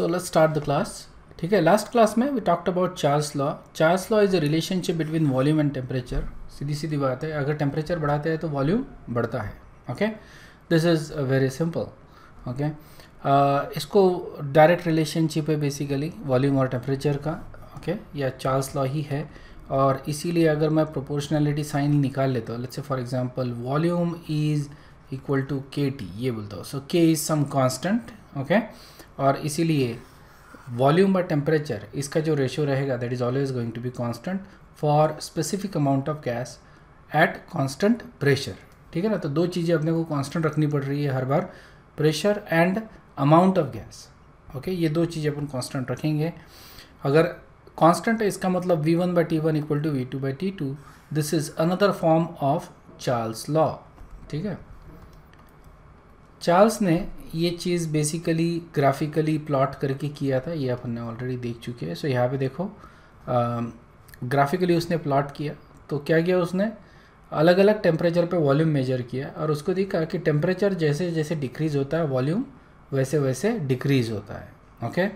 So let's start the class ठीक है last class में we talked about Charles law Charles law is a relationship between volume and temperature सीधी सीधी बात है अगर टेम्परेचर बढ़ाते हैं तो वॉल्यूम बढ़ता है okay this is very simple okay इसको डायरेक्ट रिलेशनशिप है बेसिकली वॉल्यूम और टेम्परेचर का ओके या चार्ल्स लॉ ही है और इसीलिए अगर मैं प्रोपोर्शनैलिटी साइन निकाल लेता हूँ let's for example volume is equal to K T ये बोलता हूँ सो के इज़ सम कॉन्स्टेंट ओके और इसीलिए वॉल्यूम बाय टेम्परेचर इसका जो रेशियो रहेगा that is always going to be constant for specific amount of gas at constant pressure ठीक है ना तो दो चीज़ें अपने को कॉन्स्टेंट रखनी पड़ रही है हर बार pressure and amount of gas okay ये दो चीज़ें अपन कॉन्स्टेंट रखेंगे अगर कॉन्स्टेंट है इसका मतलब V one by T one equal to V two by T two this is another form of Charles law ठीक है चार्ल्स ने ये चीज़ बेसिकली ग्राफिकली प्लॉट करके किया था ये अपन ने ऑलरेडी देख चुके हैं सो यहाँ पे देखो ग्राफिकली उसने प्लॉट किया तो क्या किया उसने अलग अलग टेम्परेचर पे वॉल्यूम मेजर किया और उसको देखा कि टेम्परेचर जैसे जैसे डिक्रीज़ होता है वॉल्यूम वैसे वैसे डिक्रीज़ होता है ओके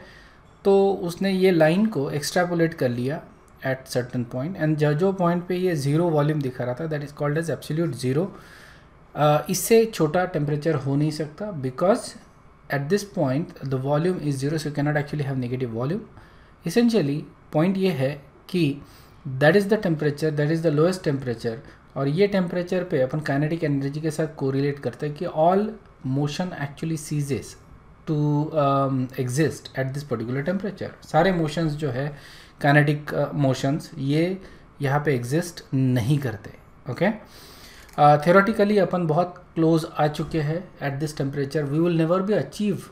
तो उसने ये लाइन को एक्स्ट्रापोलेट कर लिया एट सर्टन पॉइंट एंड जो पॉइंट पे ये ज़ीरो वॉल्यूम दिखा रहा था that is called as absolute zero इससे छोटा टेम्परेचर हो नहीं सकता because at this point the volume is zero so cannot actually have negative volume essentially point ये है कि that is the temperature that is the lowest temperature और ये टेम्परेचर पे अपन काइनेटिक एनर्जी के साथ कोरिलेट करते हैं कि all motion actually ceases to exist at this particular temperature सारे मोशंस जो है काइनेटिक मोशंस uh, ये यहाँ पे एग्जिस्ट नहीं करते ओके okay? थेरोटिकली uh, अपन बहुत क्लोज आ चुके हैं at this temperature we will never be achieve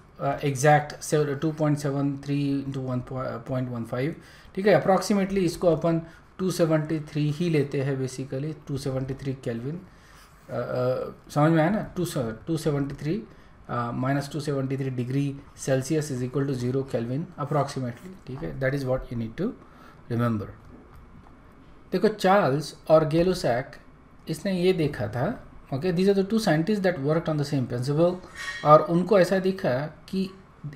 exact two point seven three into one point one five ठीक है अप्रॉक्सीमेटली इसको अपन टू थ्री ही लेते हैं basically two seventy three kelvin समझ में आया ना two two seventy three minus two seventy three degree celsius is equal to zero kelvin approximately ठीक है that is what you need to remember देखो चार्ल्स और गेलोसैक इसने ये देखा था okay these are the two scientist that work on the same principle और उनको ऐसा दिखा कि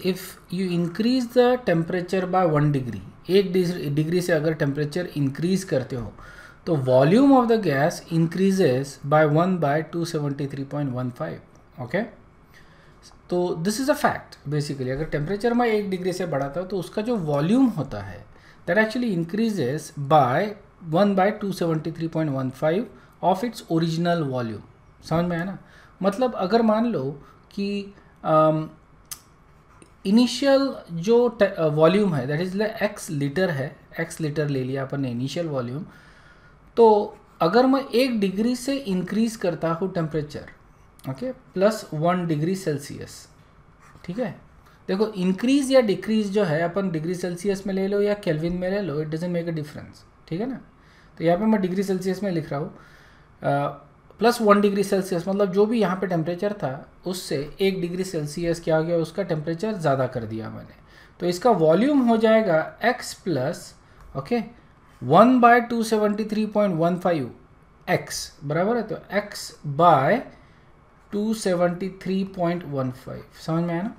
if you increase the temperature by one degree एक डिग्री से अगर टेम्परेचर इंक्रीज करते हो तो volume of the gas increases by one by two seventy three point one five okay तो this is a fact basically अगर temperature में एक डिग्री से बढ़ाता हो तो उसका जो वॉल्यूम होता है that actually increases by one by two seventy three point one five of its original volume समझ में आया ना मतलब अगर मान लो कि इनिशियल जो वॉल्यूम है that is the X litre है एक्स लीटर ले लिया अपन ने इनिशियल वॉल्यूम तो अगर मैं एक डिग्री से इंक्रीज़ करता हूँ temperature okay plus one degree celsius ठीक है देखो इंक्रीज़ या डिक्रीज़ जो है अपन डिग्री सेल्सियस में ले लो या केल्विन में ले लो it doesn't make a difference ठीक है ना तो यहाँ पे मैं डिग्री सेल्सियस में लिख रहा हूँ प्लस वन डिग्री सेल्सियस मतलब जो भी यहाँ पे टेम्परेचर था उससे एक डिग्री सेल्सियस क्या हो गया उसका टेम्परेचर ज़्यादा कर दिया मैंने तो इसका वॉल्यूम हो जाएगा X plus okay one by two seventy three point one five X बराबर है तो X by two seventy three point one five समझ में आया ना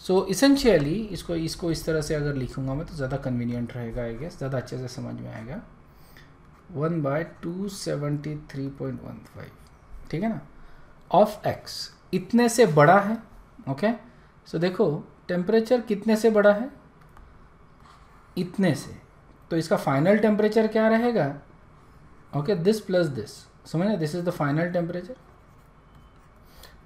सो so, इसेंशियली इसको इसको इस तरह से अगर लिखूंगा मैं तो ज़्यादा कन्वीनियंट रहेगा आई गेस ज़्यादा अच्छे से समझ में आएगा one by two seventy three point one five ठीक है ना ऑफ एक्स इतने से बड़ा है ओके okay? सो so, देखो टेम्परेचर कितने से बड़ा है इतने से तो इसका फाइनल टेम्परेचर क्या रहेगा ओके दिस प्लस दिस समझना this is the final temperature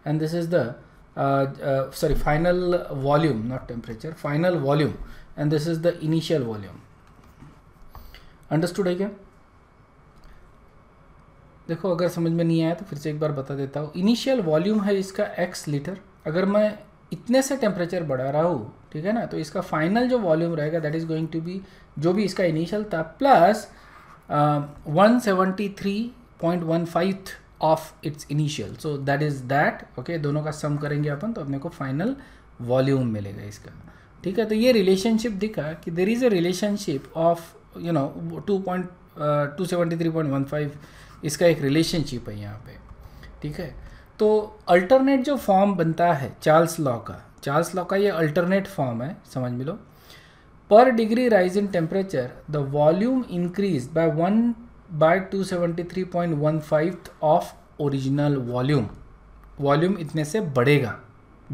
and this is the Uh, uh, sorry final volume not temperature final volume and this is the initial volume understood है क्या देखो अगर समझ में नहीं आया तो फिर से एक बार बता देता हूँ इनिशियल वॉल्यूम है इसका एक्स लीटर अगर मैं इतने से टेम्परेचर बढ़ा रहा हूँ ठीक है ना तो इसका फाइनल जो वॉल्यूम रहेगा that is going to be जो भी इसका इनिशियल था plus one seventy three point one five of its initial so that is that okay दोनों का सम करेंगे अपन तो अपने को फाइनल वॉल्यूम मिलेगा इसका ठीक है तो ये रिलेशनशिप दिखा कि there is a relationship of you know two point two seventy three point one five इसका एक रिलेशनशिप है यहाँ पे ठीक है तो अल्टरनेट जो फॉर्म बनता है चार्ल्स लॉ का चार्ल्स लॉ का ये अल्टरनेट फॉर्म है समझ में लो per degree rise in temperature the volume increase by one by five of original volume volume इतने से बढ़ेगा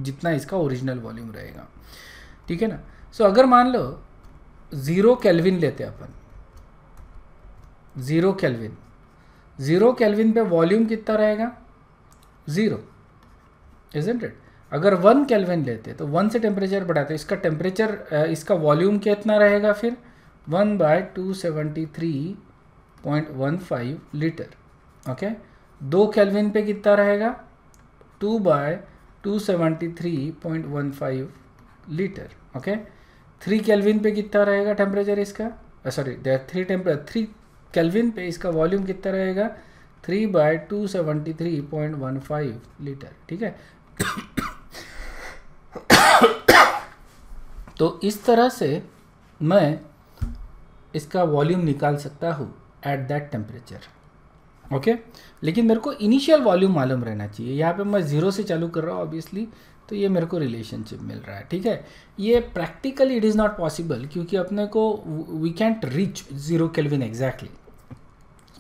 जितना इसका ओरिजिनल वॉल्यूम रहेगा ठीक है ना सो so, अगर मान लो ज़ीरो कैलविन लेते अपन ज़ीरो कैलविन ज़ीरो कैलविन पे वॉल्यूम कितना रहेगा ज़ीरो इजेंट इट अगर वन कैलविन लेते तो वन से टेम्परेचर बढ़ाते इसका टेम्परेचर इसका वॉल्यूम कितना रहेगा फिर one by two seventy three point one five litre okay दो कैलविन पे कितना रहेगा two by two seventy three point one five litre okay three kelvin पे कितना रहेगा टेम्परेचर इसका sorry three temper three kelvin पे इसका वॉल्यूम कितना रहेगा three by two seventy three point one five litre ठीक है तो इस तरह से मैं इसका वॉल्यूम निकाल सकता हूँ एट दैट टेम्परेचर ओके लेकिन मेरे को इनिशियल वॉल्यूम मालूम रहना चाहिए यहाँ पे मैं ज़ीरो से चालू कर रहा हूँ ऑब्वियसली तो ये मेरे को रिलेशनशिप मिल रहा है ठीक है ये practically it is not possible क्योंकि अपने को we can't reach zero kelvin exactly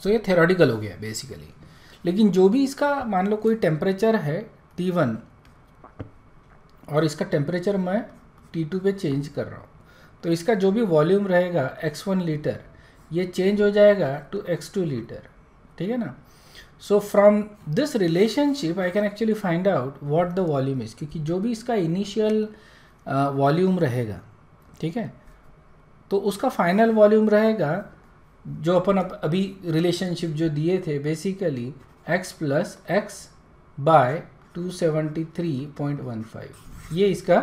so ये थेरोटिकल हो गया बेसिकली लेकिन जो भी इसका मान लो कोई टेम्परेचर है टी वन और इसका टेम्परेचर मैं टी टू पर चेंज कर रहा हूँ तो इसका जो भी वॉल्यूम रहेगा एक्स वन लीटर ये चेंज हो जाएगा टू एक्स टू लीटर ठीक है ना so from this relationship I can actually find out what the volume is क्योंकि जो भी इसका इनिशियल वॉल्यूम रहेगा ठीक है तो उसका फाइनल वॉल्यूम रहेगा जो अपन अभी रिलेशनशिप जो दिए थे basically X plus X by two seventy three point one five ये इसका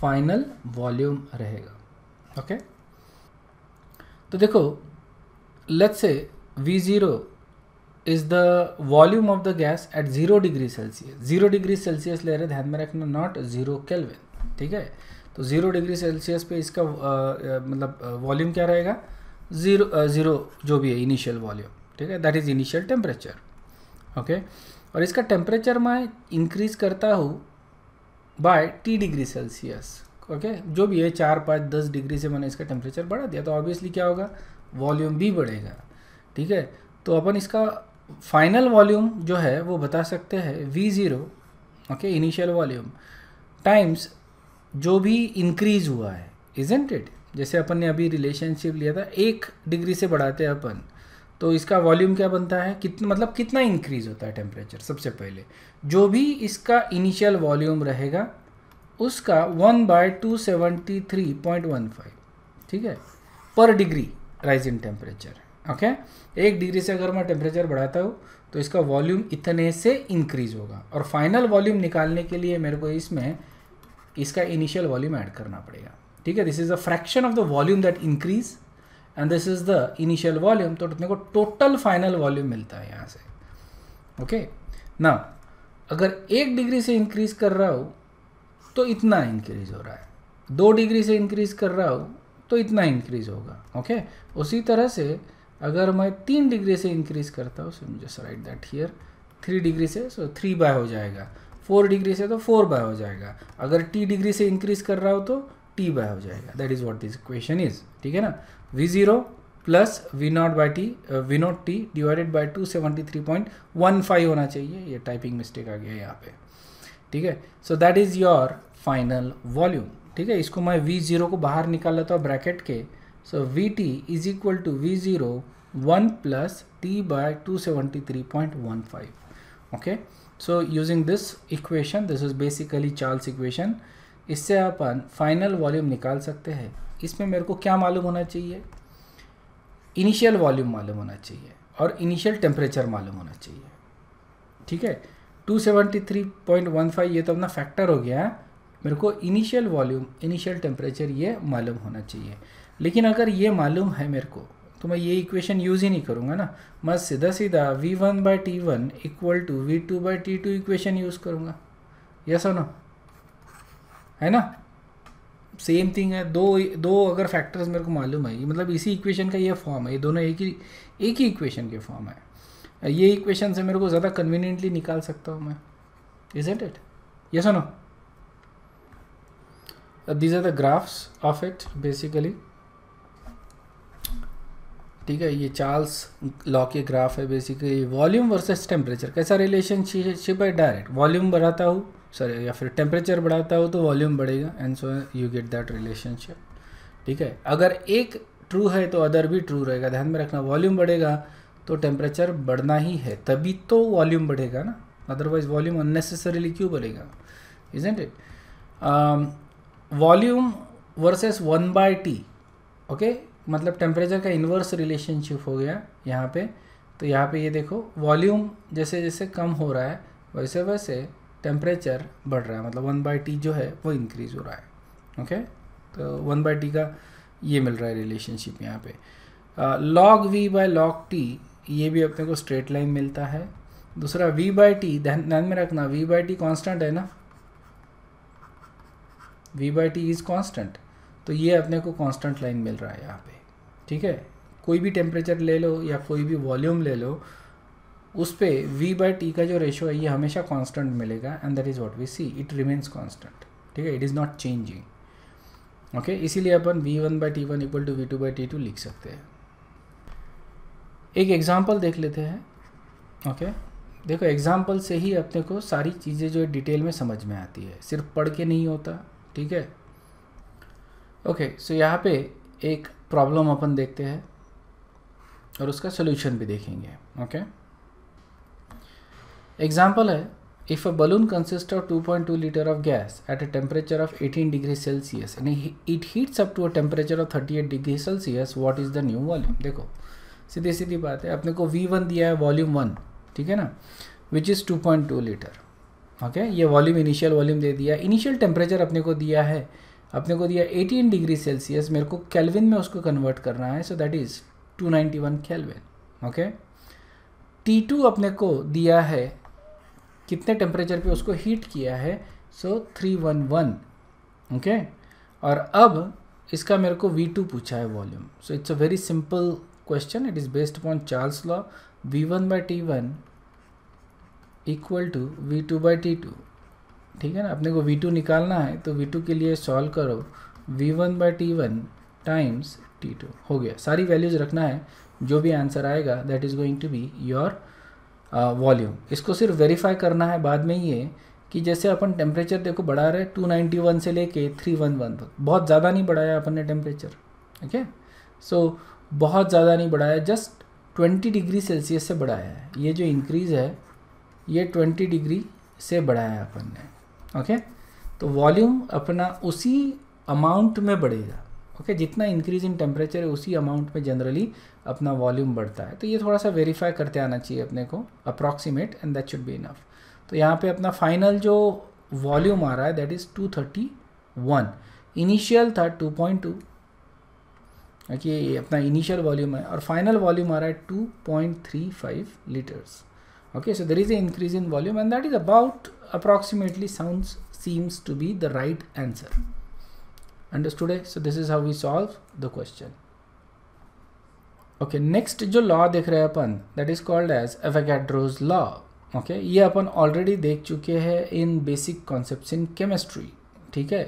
फाइनल वॉल्यूम रहेगा ओके okay? तो देखो let's say V0 is the volume of the gas at 0 degree Celsius. 0 degree Celsius ले रहे ध्यान में रखना नॉट जीरो केल्विन ठीक है तो 0 डिग्री सेल्सियस पे इसका मतलब वॉल्यूम क्या रहेगा ज़ीरो ज़ीरो जो भी है इनिशियल वॉल्यूम ठीक है that is initial temperature okay और इसका टेम्परेचर मैं इंक्रीज करता हूँ by T degree celsius okay जो भी है चार पाँच दस डिग्री से मैंने इसका टेम्परेचर बढ़ा दिया तो ऑब्वियसली क्या होगा वॉल्यूम भी बढ़ेगा ठीक है तो अपन इसका फाइनल वॉल्यूम जो है वो बता सकते हैं V zero okay initial volume times जो भी इंक्रीज़ हुआ है इजेंट इट जैसे अपन ने अभी रिलेशनशिप लिया था एक डिग्री से बढ़ाते हैं अपन तो इसका वॉल्यूम क्या बनता है कितना मतलब कितना इंक्रीज़ होता है टेम्परेचर सबसे पहले जो भी इसका इनिशियल वॉल्यूम रहेगा उसका one by two seventy three point one five ठीक है per degree rise in temperature okay एक डिग्री से अगर मैं टेम्परेचर बढ़ाता हूँ तो इसका वॉल्यूम इतने से इंक्रीज होगा और फाइनल वॉल्यूम निकालने के लिए मेरे को इसमें इसका इनिशियल वॉल्यूम ऐड करना पड़ेगा ठीक है this is the fraction of the volume that increase and this is the initial volume तो अपने को टोटल फाइनल वॉल्यूम मिलता है यहाँ से ओके ना अगर एक डिग्री से इंक्रीज कर रहा हूँ तो इतना इंक्रीज हो रहा है दो डिग्री से इंक्रीज कर रहा हूँ तो इतना इंक्रीज़ होगा ओके उसी तरह से अगर मैं तीन डिग्री से इंक्रीज़ करता हूँ so just write that here three degree से सो थ्री बाय हो जाएगा फोर डिग्री से तो फोर बाय हो जाएगा अगर टी डिग्री से इंक्रीज़ कर रहा हो तो टी बाय हो जाएगा that is what this question is ठीक है ना V zero plus V naught by T V naught T divided by two seventy three point one five होना चाहिए ये टाइपिंग मिस्टेक आ गया यहाँ पे ठीक है so that is your final volume ठीक है इसको मैं वी ज़ीरो को बाहर निकाल लेता हूँ ब्रैकेट के so V T is equal to V zero one plus T by two seventy three point one five okay so using this equation this is basically Charles equation इससे अपन final volume निकाल सकते हैं इसमें मेरे को क्या मालूम होना चाहिए इनिशियल वॉल्यूम मालूम होना चाहिए और इनिशियल टेम्परेचर मालूम होना चाहिए ठीक है 273.15 ये तो अपना फैक्टर हो गया है मेरे को इनिशियल वॉल्यूम इनिशियल टेम्परेचर ये मालूम होना चाहिए लेकिन अगर ये मालूम है मेरे को तो मैं ये इक्वेशन यूज़ ही नहीं करूँगा ना मैं सीधा सीधा V one by T one equal to V two by T two equation use करूँगा यस और ना है ना सेम थिंग है दो दो अगर फैक्टर्स मेरे को मालूम है मतलब इसी इक्वेशन का ये फॉर्म है ये दोनों एक ही एक ही इक्वेशन के फॉर्म है ये इक्वेशन से मेरे को ज़्यादा कन्वीनियंटली निकाल सकता हूँ मैं इज इट यस और ना Uh, these are the graphs of it basically ठीक है ये चार्ल्स लॉ के ग्राफ है बेसिकली वॉल्यूम वर्सेस टेम्परेचर कैसा रिलेशनशिप है डायरेक्ट वॉल्यूम बढ़ाता हूँ सॉरी या फिर टेम्परेचर बढ़ाता हूँ तो वॉल्यूम बढ़ेगा and so you get that relationship ठीक है अगर एक ट्रू है तो अदर भी ट्रू रहेगा ध्यान में रखना वॉल्यूम बढ़ेगा तो टेम्परेचर बढ़ना ही है तभी तो वॉल्यूम बढ़ेगा ना अदरवाइज वॉल्यूम अननेसेसरीली क्यों बढ़ेगा isn't it volume versus one by T okay मतलब टेम्परेचर का इन्वर्स रिलेशनशिप हो गया यहाँ पे तो यहाँ पे ये देखो वॉल्यूम जैसे जैसे कम हो रहा है वैसे वैसे टेम्परेचर बढ़ रहा है मतलब वन बाय टी जो है वो इंक्रीज हो रहा है ओके तो वन बाई टी का ये मिल रहा है रिलेशनशिप यहाँ पे log V by log T ये भी अपने को स्ट्रेट लाइन मिलता है दूसरा वी बाई टी ध्यान में रखना वी बाई टी कॉन्स्टेंट है ना V by T is constant तो ये अपने को कॉन्स्टेंट लाइन मिल रहा है यहाँ पे ठीक है कोई भी टेम्परेचर ले लो या कोई भी वॉल्यूम ले लो उस पर वी बाई टी का जो रेशो है ये हमेशा कॉन्स्टेंट मिलेगा and that is what we see it remains constant ठीक है it is not changing okay इसीलिए अपन V one by T one equal to V two by T two लिख सकते हैं एक एग्जाम्पल देख लेते हैं ओके देखो एग्जाम्पल से ही अपने को सारी चीज़ें जो है डिटेल में समझ में आती है सिर्फ पढ़ के नहीं होता ठीक है ओके सो यहाँ पे एक प्रॉब्लम अपन देखते हैं और उसका सोल्यूशन भी देखेंगे ओके एग्जाम्पल है if a balloon consist of 2.2 litre of gas at a temperature of 18 degree celsius यानी it heats up to a temperature of 38 degree celsius what is the new volume देखो सीधी सीधी बात है अपने को V1 दिया है वॉल्यूम वन ठीक है ना विच इज़ 2.2 लीटर ओके ये वॉल्यूम इनिशियल वॉल्यूम दे दिया इनिशियल टेम्परेचर अपने को दिया है अपने को दिया 18 डिग्री सेल्सियस मेरे को कैलविन में उसको कन्वर्ट करना है so that is 291 ninety one kelvin okay T two अपने को दिया है कितने टेम्परेचर पे उसको हीट किया है so three one one okay और अब इसका मेरे को वी टू पूछा है volume so it's a very simple question it is based upon Charles law V one by T one equal to V two by T two ठीक है ना अपने को वी टू निकालना है तो वी टू के लिए सॉल्व करो V one by T one times T two हो गया सारी वैल्यूज़ रखना है जो भी आंसर आएगा that is going to be your volume इसको सिर्फ वेरीफाई करना है बाद में ये कि जैसे अपन टेम्परेचर देखो बढ़ा रहे टू नाइन्टी वन से लेके वन तक बहुत ज़्यादा नहीं बढ़ाया अपन ने टेम्परेचर ओके सो बहुत ज़्यादा नहीं बढ़ाया जस्ट ट्वेंटी डिग्री सेल्सियस से बढ़ाया है ये जो इंक्रीज़ है ये ट्वेंटी डिग्री से बढ़ाया अपन ने ओके तो वॉल्यूम अपना उसी अमाउंट में बढ़ेगा ओके जितना इंक्रीज इन टेम्परेचर है उसी अमाउंट में जनरली अपना वॉल्यूम बढ़ता है तो ये थोड़ा सा वेरीफाई करते आना चाहिए अपने को approximate and that should be enough तो यहाँ पे अपना फाइनल जो वॉल्यूम आ रहा है that is two thirty one initial था टू पॉइंट टू ये अपना इनिशियल वॉल्यूम है और फाइनल वॉल्यूम आ रहा है two point three five litres okay so there is an increase in volume and that is about approximately sounds seems to be the right answer understood है so this is how we solve the question okay next jo law dekh rahe हैं अपन that is called as Avogadro's law okay ye apan already dekh chuke hai in basic concepts in chemistry theek hai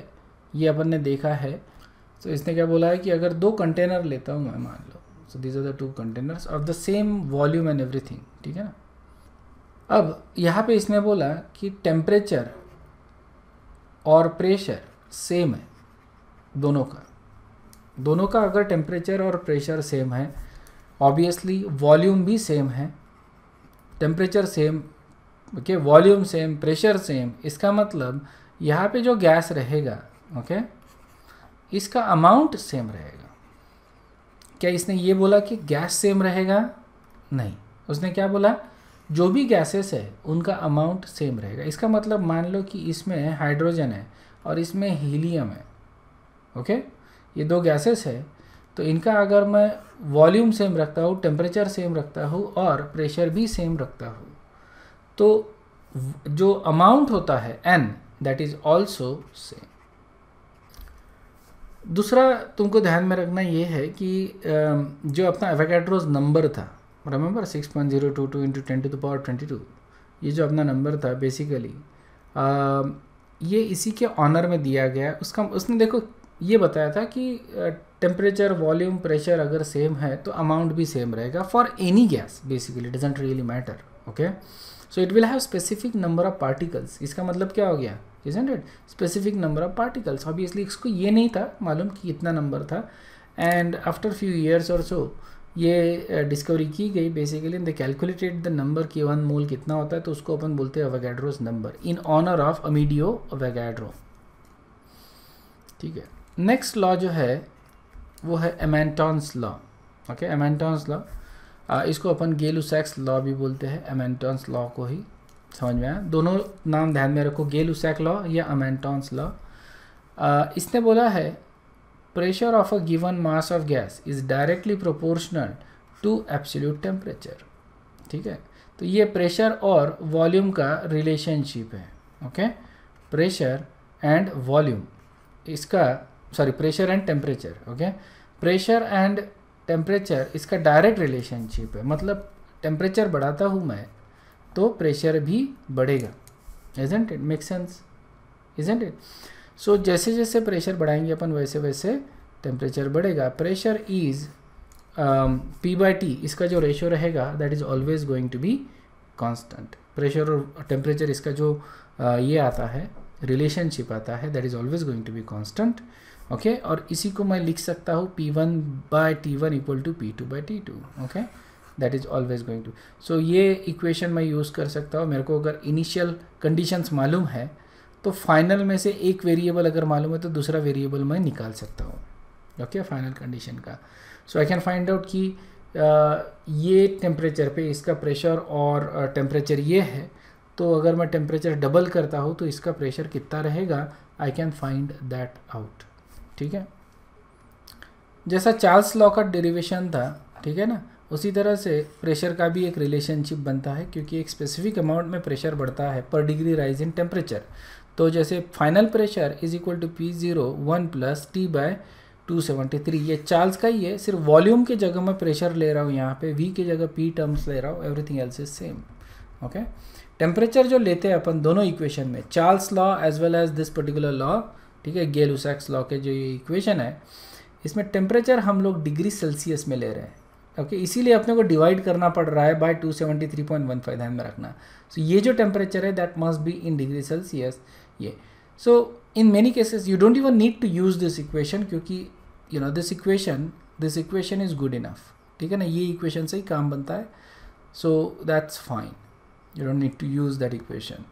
ye apan ne dekha hai so, isne kya bola hai ki agar do container leta hu main maan lo so these are the two containers of the same volume and everything theek hai na अब यहाँ पे इसने बोला कि temperature और pressure same है दोनों का दोनों का अगर टेम्परेचर और प्रेशर सेम है ऑब्वियसली वॉल्यूम भी सेम है temperature same okay volume same pressure same इसका मतलब यहाँ पे जो गैस रहेगा ओके okay, इसका अमाउंट सेम रहेगा क्या इसने ये बोला कि गैस सेम रहेगा नहीं उसने क्या बोला जो भी गैसेस है उनका अमाउंट सेम रहेगा इसका मतलब मान लो कि इसमें हाइड्रोजन है और इसमें हीलियम है ओके ये दो गैसेस है तो इनका अगर मैं वॉल्यूम सेम रखता हूँ टेम्परेचर सेम रखता हूँ और प्रेशर भी सेम रखता हूँ तो जो अमाउंट होता है N that is also same दूसरा तुमको ध्यान में रखना ये है कि जो अपना एवेकेट्रोज नंबर था remember 6.022 into 10 to the power 22 ये जो अपना नंबर था बेसिकली ये इसी के ऑनर में दिया गया उसका उसने देखो ये बताया था कि टेम्परेचर वॉल्यूम प्रेशर अगर सेम है तो अमाउंट भी सेम रहेगा for any gas basically doesn't really matter okay so it will have specific number of particles इसका मतलब क्या हो गया isn't it specific number of particles obviously इसको ये नहीं था मालूम कि इतना नंबर था एंड आफ्टर फ्यू ईयर्स और सो ये डिस्कवरी की गई basically the calculated the number के वन मोल कितना होता है तो उसको अपन बोलते हैं Avogadro's number in honour of Amedeo Avogadro ठीक है नेक्स्ट लॉ जो है वो है Amontons' law okay Amontons' law इसको अपन गेलुसैक्स लॉ भी बोलते हैं एमेंटॉन्स लॉ को ही समझ में आया दोनों नाम ध्यान में रखो गेलुसैक लॉ या अमेंटॉन्स लॉ इसने बोला है pressure of a given mass of gas is directly proportional to absolute temperature. ठीक है तो ये प्रेशर और वॉल्यूम का रिलेशनशिप है ओके प्रेशर एंड वॉल्यूम इसका sorry pressure and temperature okay pressure and temperature इसका डायरेक्ट रिलेशनशिप है मतलब टेम्परेचर बढ़ाता हूँ मैं तो प्रेशर भी बढ़ेगा isn't it make sense isn't it so so, जैसे जैसे प्रेशर बढ़ाएंगे अपन वैसे वैसे टेम्परेचर बढ़ेगा pressure is P by T इसका जो रेशो रहेगा that is always going to be constant pressure और टेम्परेचर इसका जो uh, ये आता है रिलेशनशिप आता है that is always going to be constant okay और इसी को मैं लिख सकता हूँ P one by T one equal to P two by T two okay that is always going to so ये इक्वेशन मैं यूज़ कर सकता हूँ मेरे को अगर इनिशियल कंडीशंस मालूम है तो फाइनल में से एक वेरिएबल अगर मालूम है तो दूसरा वेरिएबल मैं निकाल सकता हूँ ओके फाइनल कंडीशन का so I can find out कि ये टेम्परेचर पे इसका प्रेशर और टेम्परेचर ये है तो अगर मैं टेम्परेचर डबल करता हूँ तो इसका प्रेशर कितना रहेगा I can find that out ठीक है जैसा चार्ल्स लॉ का डेरिवेशन था ठीक है ना उसी तरह से प्रेशर का भी एक रिलेशनशिप बनता है क्योंकि एक स्पेसिफिक अमाउंट में प्रेशर बढ़ता है per degree rise in temperature तो जैसे final pressure is equal to P zero one plus T by two seventy three ये चार्ल्स का ही है सिर्फ वॉल्यूम की जगह मैं प्रेशर ले रहा हूँ यहाँ पे वी की जगह पी टर्म्स ले रहा हूँ everything else is same okay temperature जो लेते हैं अपन दोनों इक्वेशन में Charles law as well as this particular law ठीक है गेल लॉ के जो ये इक्वेशन है इसमें टेम्परेचर हम लोग डिग्री सेल्सियस में ले रहे हैं ओके okay, इसीलिए अपने को डिवाइड करना पड़ रहा है बाय 273.15 ध्यान में रखना सो so, ये जो टेम्परेचर है that must be in degree Celsius ये so in many cases you don't even need to use this equation क्योंकि you know this equation this equation is good enough ठीक है ना ये इक्वेशन से ही काम बनता है so that's fine you don't need to use that equation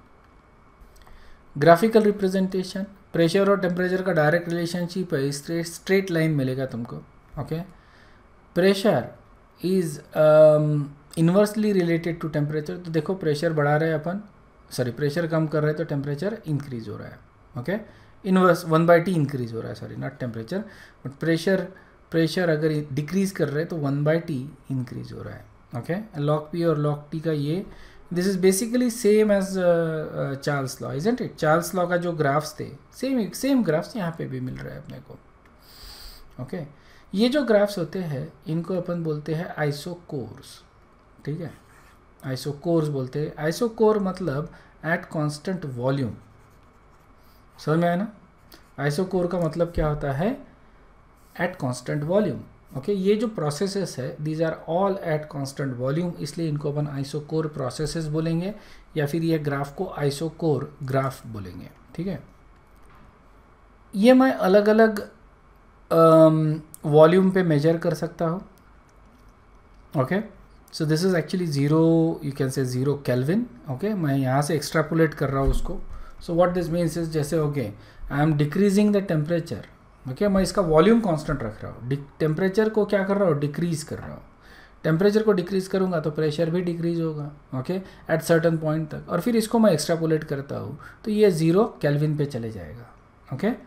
graphical representation pressure और टेम्परेचर का डायरेक्ट रिलेशनशिप है स्ट्रेट स्ट्रेट लाइन मिलेगा तुमको okay pressure is inversely related to temperature तो देखो प्रेशर बढ़ा रहे हैं अपन सॉरी प्रेशर कम कर रहे हैं तो टेम्परेचर इंक्रीज हो रहा है okay inverse one by T increase हो रहा है sorry not temperature but pressure pressure अगर डिक्रीज कर रहे हैं तो वन बाई टी इंक्रीज हो रहा है ओके लॉक पी और लॉक टी का ये this is basically same as Charles law isn't it Charles law का जो ग्राफ्स थे सेम सेम ग्राफ्स यहाँ पे भी मिल रहा है अपने को ओके okay? ये जो ग्राफ्स होते हैं इनको अपन बोलते हैं आइसो कोर्स ठीक है आइसोकोर्स बोलते हैं आइसोकोर मतलब एट कांस्टेंट वॉल्यूम समझ में आया ना आइसोकोर का मतलब क्या होता है एट कांस्टेंट वॉल्यूम ओके ये जो प्रोसेसेस है these are all at constant volume इसलिए इनको अपन आइसोकोर प्रोसेसेस बोलेंगे या फिर ये ग्राफ को आइसोकोर ग्राफ बोलेंगे ठीक है ये मैं अलग अलग वॉल्यूम पे मेजर कर सकता हूँ okay okay? So this is actually zero you can say zero Kelvin okay मैं यहाँ से एक्स्ट्रापोलेट कर रहा हूँ उसको so what this means is जैसे okay I am decreasing the temperature okay मैं इसका वॉल्यूम कॉन्स्टेंट रख रहा हूँ टेम्परेचर को क्या कर रहा हूँ डिक्रीज कर रहा हूँ टेम्परेचर को डिक्रीज करूँगा तो प्रेशर भी डिक्रीज होगा ओके एट सर्टन पॉइंट तक और फिर इसको मैं एक्स्ट्रापोलेट करता हूँ तो ये ज़ीरो कैलविन पे चले जाएगा ओके okay?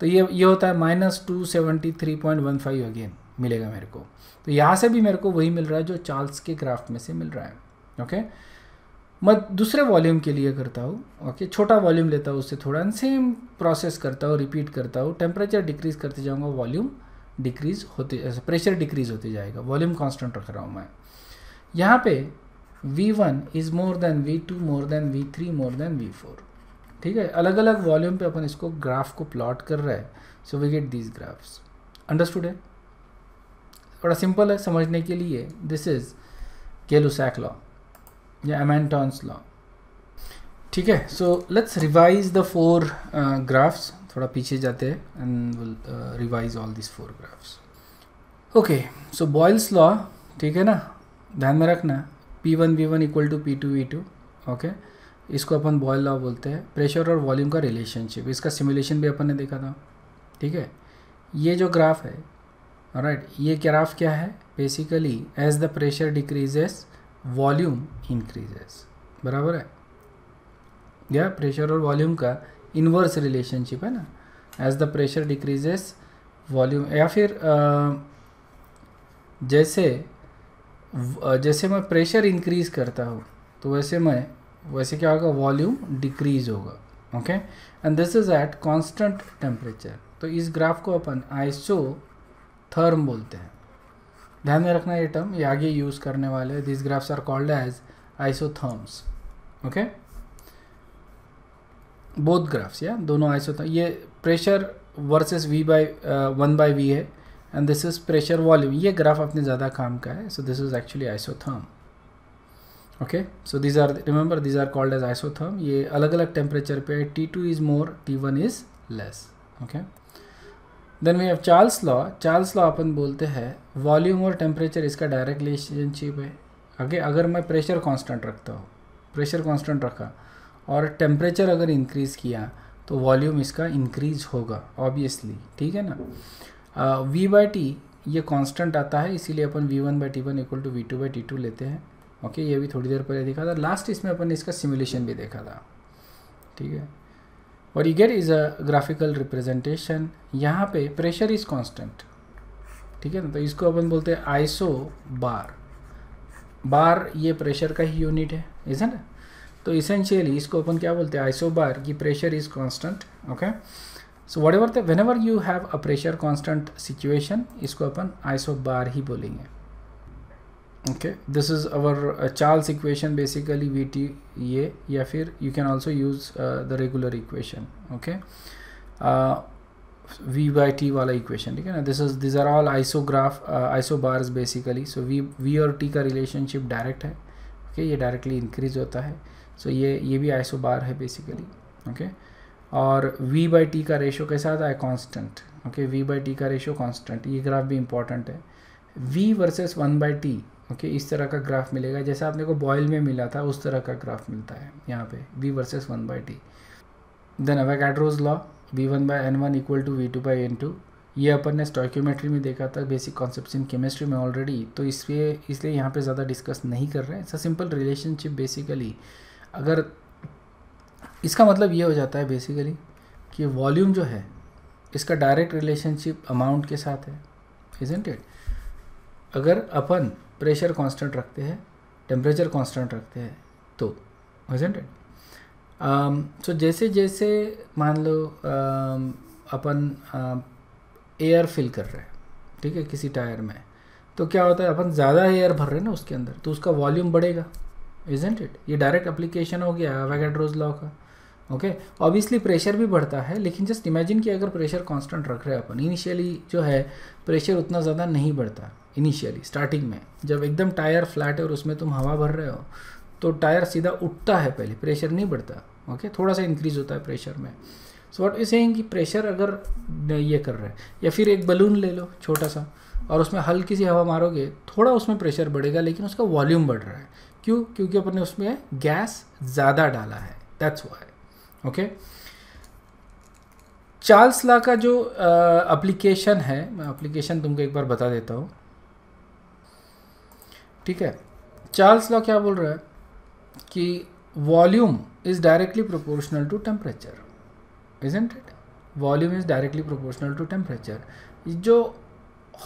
तो ये ये होता है minus two seventy three point one five again मिलेगा मेरे को तो यहाँ से भी मेरे को वही मिल रहा है जो चार्ल्स के ग्राफ में से मिल रहा है ओके मैं दूसरे वॉल्यूम के लिए करता हूँ ओके छोटा वॉल्यूम लेता हूँ उससे थोड़ा सेम प्रोसेस करता हूँ रिपीट करता हूँ टेम्परेचर डिक्रीज़ करते जाऊँगा वॉल्यूम डिक्रीज़ होते प्रेशर डिक्रीज़ होते जाएगा वॉल्यूम कॉन्स्टेंट रख रहा हूँ मैं यहाँ पे V1 is more than V2 more than V3 more than V4 ठीक है अलग अलग वॉल्यूम पे अपन इसको ग्राफ को प्लॉट कर रहा है so we get these graphs understood है बड़ा सिंपल है समझने के लिए दिस इज केलुसैक लॉ या एमेंटॉन्स लॉ ठीक है so let's revise the four graphs थोड़ा पीछे जाते हैं and will revise all this four graphs okay so Boyle's law ठीक है ना ध्यान में रखना P one V one equal to P two V two okay इसको अपन बॉयल लॉ बोलते हैं प्रेशर और वॉल्यूम का रिलेशनशिप इसका सिमुलेशन भी अपन ने देखा था ठीक है ये जो ग्राफ है राइट ये ग्राफ क्या है basically as the pressure decreases volume increases बराबर है यह प्रेशर और वॉल्यूम का इन्वर्स रिलेशनशिप है ना as the pressure decreases volume या फिर आ, जैसे जैसे मैं प्रेशर इंक्रीज करता हूँ तो वैसे मैं वैसे क्या होगा वॉल्यूम डिक्रीज होगा okay and this is at constant temperature तो इस ग्राफ को अपन आइसो थर्म बोलते हैं ध्यान में रखना ये टर्म ये आगे यूज़ करने वाले this graphs are called as isotherms okay both graphs या दोनों आइसोथर्म ये pressure versus V by one by V है and this is pressure volume ये ग्राफ अपने ज़्यादा काम का है so this is actually isotherm okay so these are remember these are called as isotherm ये अलग अलग टेम्परेचर पे T two is more T one is less okay then we have Charles law Charles law अपन बोलते हैं volume और temperature इसका direct relationship है आगे अगर मैं प्रेशर कांस्टेंट रखता हूँ प्रेशर कांस्टेंट रखा और टेम्परेचर अगर इंक्रीज़ किया तो वॉल्यूम इसका इंक्रीज होगा ऑब्वियसली ठीक है ना वी बाई टी ये कांस्टेंट आता है इसीलिए अपन V one by T one equal to V two by T two लेते हैं ओके ये भी थोड़ी देर पहले देखा था लास्ट इसमें अपन ने इसका सिमुलेशन भी देखा था ठीक है और you get is a graphical representation यहाँ पे प्रेशर इज़ कांस्टेंट ठीक है ना तो इसको अपन बोलते हैं आइसो बार बार ये प्रेशर का ही यूनिट है इज है ना तो इसेंशियली इसको अपन क्या बोलते हैं आइसो बार कि pressure is constant okay so whatever whenever you have a pressure constant situation इसको अपन आइसो बार ही बोलेंगे okay this is our uh, Charles equation basically VT ये या फिर you can also use uh, the regular equation okay uh, V by T wala equation theek hai na this is these are all isograph uh, isobars basically so V V or T ka relationship direct hai okay ye directly increase hota hai so ye ye bhi isobar hai basically okay और V by T का रेशो कैसा आता है constant okay V by T का रेशो constant ये ग्राफ भी important है V versus 1 by T okay इस तरह का ग्राफ मिलेगा जैसा आपने को बॉयल में मिला था उस तरह का ग्राफ मिलता है यहाँ पे V versus one by T then Avogadro's law V one by N one equal to V two by N two ये अपन ने स्टॉक्यूमेट्री में देखा था बेसिक कॉन्सेप्ट इन केमिस्ट्री में ऑलरेडी तो इसलिए इसलिए यहाँ पे ज़्यादा डिस्कस नहीं कर रहे हैं सर सिंपल रिलेशनशिप बेसिकली अगर इसका मतलब ये हो जाता है बेसिकली कि वॉल्यूम जो है इसका डायरेक्ट रिलेशनशिप अमाउंट के साथ है इजेंट अगर अपन प्रेशर कांस्टेंट रखते हैं टेम्परेचर कांस्टेंट रखते हैं तो इट सो um, जैसे जैसे मान लो um, अपन एयर um, फिल कर रहे हैं ठीक है किसी टायर में तो क्या होता है अपन ज़्यादा एयर भर रहे हैं ना उसके अंदर तो उसका वॉल्यूम बढ़ेगा इजेंट इट ये डायरेक्ट अप्लीकेशन हो गया वैगेड्रोज लॉ का ओके ऑब्वियसली प्रेशर भी बढ़ता है लेकिन जस्ट इमेजिन कि अगर प्रेशर कांस्टेंट रख रहे हैं अपन इनिशियली जो है प्रेशर उतना ज़्यादा नहीं बढ़ता इनिशियली स्टार्टिंग में जब एकदम टायर फ्लैट है और उसमें तुम हवा भर रहे हो तो टायर सीधा उठता है पहले प्रेशर नहीं बढ़ता ओके थोड़ा सा इंक्रीज होता है प्रेशर में सो वॉट यू सेइंग कि प्रेशर अगर ये कर रहे हैं या फिर एक बलून ले लो छोटा सा और उसमें हल्की सी हवा मारोगे थोड़ा उसमें प्रेशर बढ़ेगा लेकिन उसका वॉल्यूम बढ़ रहा है क्यों क्योंकि अपन ने उसमें गैस ज़्यादा डाला है that's why okay Charles law का जो एप्लीकेशन है मैं एप्लीकेशन तुमको एक बार बता देता हूँ ठीक है चार्ल्स लॉ क्या बोल रहा है कि volume is directly proportional to temperature isn't it volume is directly proportional to temperature जो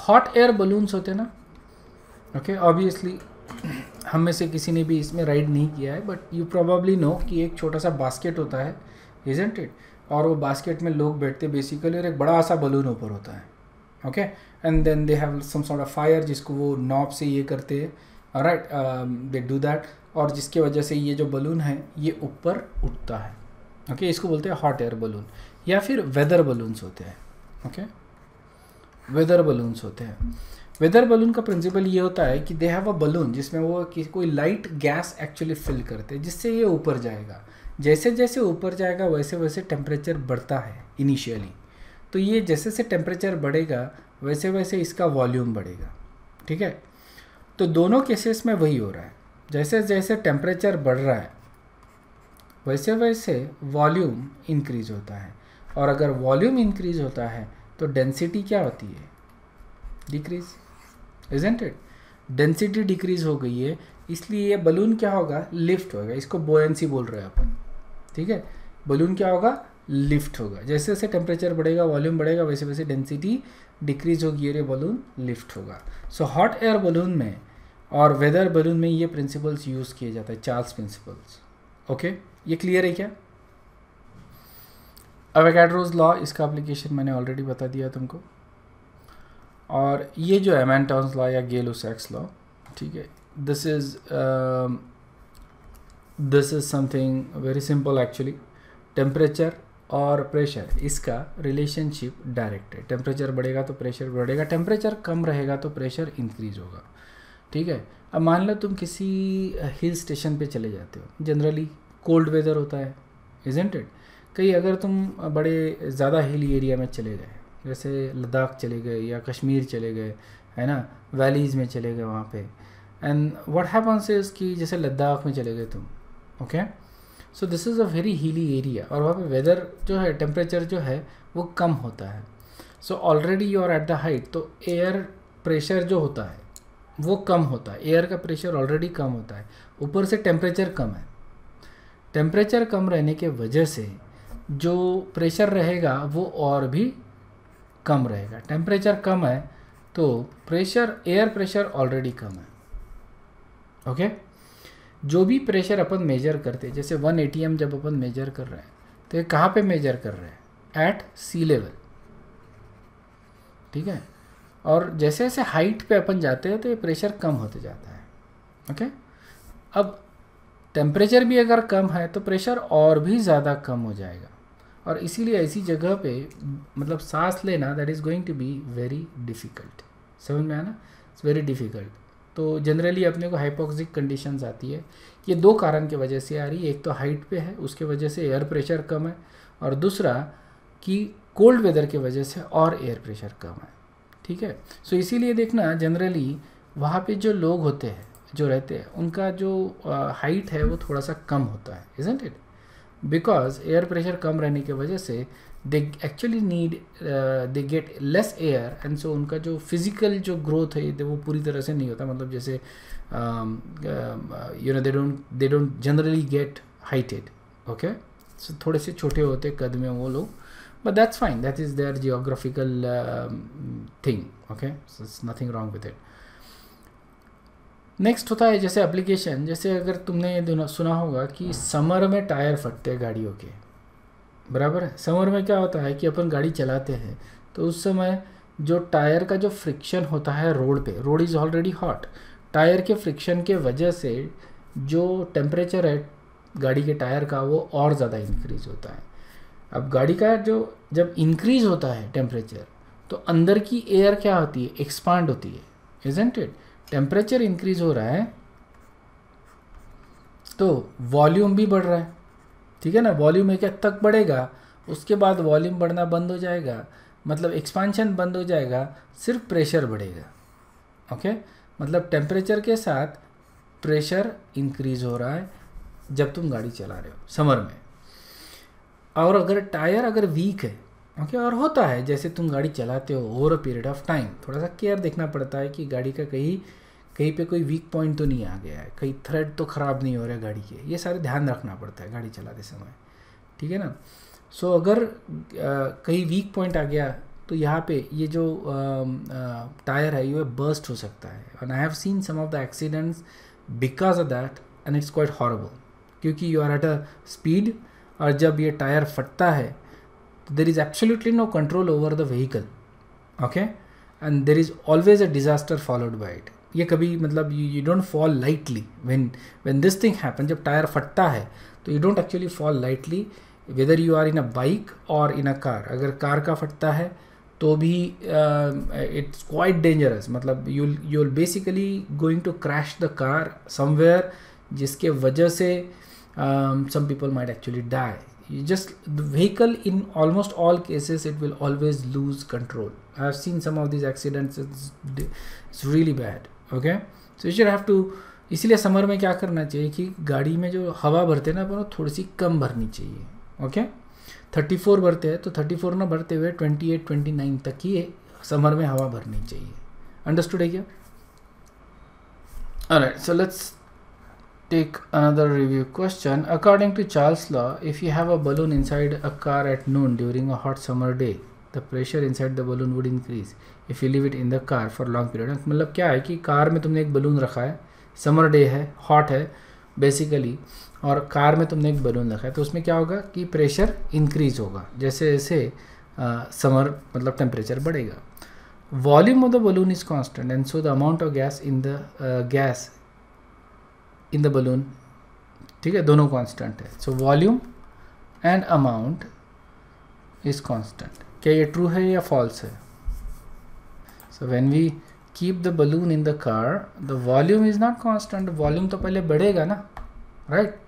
हॉट एयर बलून्स होते हैं ना ओके okay, ऑब्वियसली हम में से किसी ने भी इसमें राइड नहीं किया है बट यू प्रोबेबली नो कि एक छोटा सा बास्केट होता है इजेंट इट और वो बास्केट में लोग बैठते बेसिकली और एक बड़ा सा बलून ऊपर होता है okay and then they have some sort of fire जिसको वो नॉब से ये करते हैं राइट दे डू दैट और जिसके वजह से ये जो बलून है ये ऊपर उठता है ओके okay? इसको बोलते हैं हॉट एयर बलून या फिर वेदर बलून्स होते हैं ओके वेदर बलून्स होते हैं वेदर बलून का प्रिंसिपल ये होता है कि दे हैव अ बलून जिसमें वो कोई लाइट गैस एक्चुअली फिल करते हैं जिससे ये ऊपर जाएगा जैसे जैसे ऊपर जाएगा वैसे वैसे टेम्परेचर बढ़ता है इनिशियली तो ये जैसे जैसे टेम्परेचर बढ़ेगा वैसे वैसे इसका वॉल्यूम बढ़ेगा ठीक है तो दोनों केसेस में वही हो रहा है जैसे जैसे टेम्परेचर बढ़ रहा है वैसे वैसे वॉल्यूम इंक्रीज होता है और अगर वॉल्यूम इंक्रीज होता है तो डेंसिटी क्या होती है decrease isn't it density decrease हो गई है इसलिए ये बलून क्या होगा लिफ्ट होगा इसको बोयंसी बोल रहे हैं अपन ठीक है बलून क्या होगा लिफ्ट होगा जैसे जैसे टेम्परेचर बढ़ेगा वॉल्यूम बढ़ेगा वैसे वैसे डेंसिटी डिक्रीज होगी ये बलून लिफ्ट होगा सो हॉट एयर बलून में और वेदर बलून में ये प्रिंसिपल्स यूज़ किए जाते हैं चार्ल्स प्रिंसिपल्स ओके ये क्लियर है क्या अवेगैड्रोज लॉ इसका एप्लीकेशन मैंने ऑलरेडी बता दिया तुमको और ये जो है मैंटॉन्स लॉ या गेलो सैक्स लॉ ठीक है this is this is something very simple actually temperature और प्रेशर इसका रिलेशनशिप डायरेक्ट है टेम्परेचर बढ़ेगा तो प्रेशर बढ़ेगा टेम्परेचर कम रहेगा तो प्रेशर इंक्रीज होगा ठीक है अब मान लो तुम किसी हिल स्टेशन पे चले जाते हो जनरली कोल्ड वेदर होता है इजेंट इट कहीं अगर तुम बड़े ज़्यादा हिली एरिया में चले गए जैसे लद्दाख चले गए या कश्मीर चले गए है ना वैलीज़ में चले गए वहाँ पे एंड व्हाट हैपन्स इज़ कि जैसे लद्दाख में चले गए तुम okay so this is a very hilly area और वहाँ पे वेदर जो है टेम्परेचर जो है वो कम होता है so already you are at the height तो एयर प्रेशर जो होता है वो कम होता है एयर का प्रेशर ऑलरेडी कम होता है ऊपर से टेम्परेचर कम है टेम्परेचर कम रहने के वजह से जो प्रेशर रहेगा वो और भी कम रहेगा टेम्परेचर कम है तो प्रेशर एयर प्रेशर ऑलरेडी कम है ओके जो भी प्रेशर अपन मेजर करते हैं जैसे वन ए जब अपन मेजर कर रहे हैं तो ये कहाँ पे मेजर कर रहे हैं एट सी लेवल ठीक है और जैसे जैसे हाइट पे अपन जाते हैं तो ये प्रेशर कम होते जाता है ओके अब टेम्परेचर भी अगर कम है तो प्रेशर और भी ज़्यादा कम हो जाएगा और इसीलिए ऐसी जगह पे मतलब सांस लेना that is going to be very difficult समझ में आना इट्स वेरी डिफ़िकल्ट तो जनरली अपने को हाइपोक्सिक कंडीशंस आती है ये दो कारण की वजह से आ रही है एक तो हाइट पे है उसके वजह से एयर प्रेशर कम है और दूसरा कि कोल्ड वेदर के वजह से और एयर प्रेशर कम है ठीक है सो so, इसीलिए देखना जनरली वहाँ पे जो लोग होते हैं जो रहते हैं उनका जो हाइट uh, है वो थोड़ा सा कम होता है isn't it because air pressure कम रहने की वजह से they actually need they get less air and so उनका जो फिज़िकल जो ग्रोथ है वो पूरी तरह से नहीं होता मतलब जैसे you know they don't they don't generally get heighted okay सो थोड़े से छोटे होते कद में वो लोग but that's fine that is their geographical um, thing okay so it's nothing wrong with it next होता है जैसे एप्लीकेशन जैसे अगर तुमने सुना होगा कि समर में टायर फटते हैं गाड़ियों के बराबर है समर में क्या होता है कि अपन गाड़ी चलाते हैं तो उस समय जो टायर का जो फ्रिक्शन होता है रोड पे road is already hot tyre के फ्रिक्शन के वजह से जो टेम्परेचर है गाड़ी के टायर का वो और ज़्यादा इंक्रीज होता है अब गाड़ी का जो जब इंक्रीज होता है टेम्परेचर तो अंदर की एयर क्या होती है एक्सपांड होती है इजेंट इट टेम्परेचर इंक्रीज हो रहा है तो वॉल्यूम भी बढ़ रहा है ठीक है ना वॉल्यूम एक हद तक बढ़ेगा उसके बाद वॉल्यूम बढ़ना बंद हो जाएगा मतलब एक्सपांशन बंद हो जाएगा सिर्फ प्रेशर बढ़ेगा ओके मतलब टेम्परेचर के साथ प्रेशर इंक्रीज हो रहा है जब तुम गाड़ी चला रहे हो समर में और अगर टायर अगर वीक है ओके और होता है जैसे तुम गाड़ी चलाते हो over a period of time थोड़ा सा केयर देखना पड़ता है कि गाड़ी का कहीं कहीं पे कोई वीक पॉइंट तो नहीं आ गया है कहीं थ्रेड तो ख़राब नहीं हो रहा है गाड़ी के ये सारे ध्यान रखना पड़ता है गाड़ी चलाते समय ठीक है ना सो so, अगर कहीं वीक पॉइंट आ गया तो यहाँ पे ये जो टायर है ये बर्स्ट हो सकता है and I have seen some of the accidents because of that and it's quite horrible क्योंकि you are at a speed और जब ये टायर फटता है तो there is absolutely no control over the vehicle okay and there is always a disaster followed by it ये कभी मतलब you you don't fall lightly when when this thing happen जब टायर फटता है तो you don't actually fall lightly whether you are in a bike और in a car अगर car का फटता है तो भी इट्स क्वाइट डेंजरस मतलब you you basically going to crash the car somewhere जिसके वजह से uh, um, some people might actually die you just the vehicle in almost all cases it will always lose control i have seen some of these accidents it's, it's really bad okay so you should have to इसीलिए summer में क्या करना चाहिए कि गाड़ी में जो हवा भरते हैं ना अपन थोड़ी सी कम भरनी चाहिए ओके थर्टी फोर भरते हैं तो 34 ना भरते हुए 28, 29 तक ही समर में हवा भरनी चाहिए अंडरस्टूड है क्या All right, so take another review question. According to Charles' law, if you have a balloon inside a car at noon during a hot summer day, the pressure inside the balloon would increase if you leave it in the car for long period. मतलब क्या है कि car में तुमने एक balloon रखा है summer day है हॉट है बेसिकली और कार में तुमने एक बलून रखा है तो उसमें क्या होगा कि प्रेशर इंक्रीज होगा जैसे जैसे समर मतलब टेम्परेचर बढ़ेगा volume of the balloon is constant and so the amount of gas in the gas in the balloon ठीक है दोनों कांस्टेंट है so volume and amount is constant क्या ये ट्रू है या फॉल्स है so when we keep the balloon in the car the volume is not constant volume तो पहले बढ़ेगा ना राइट right?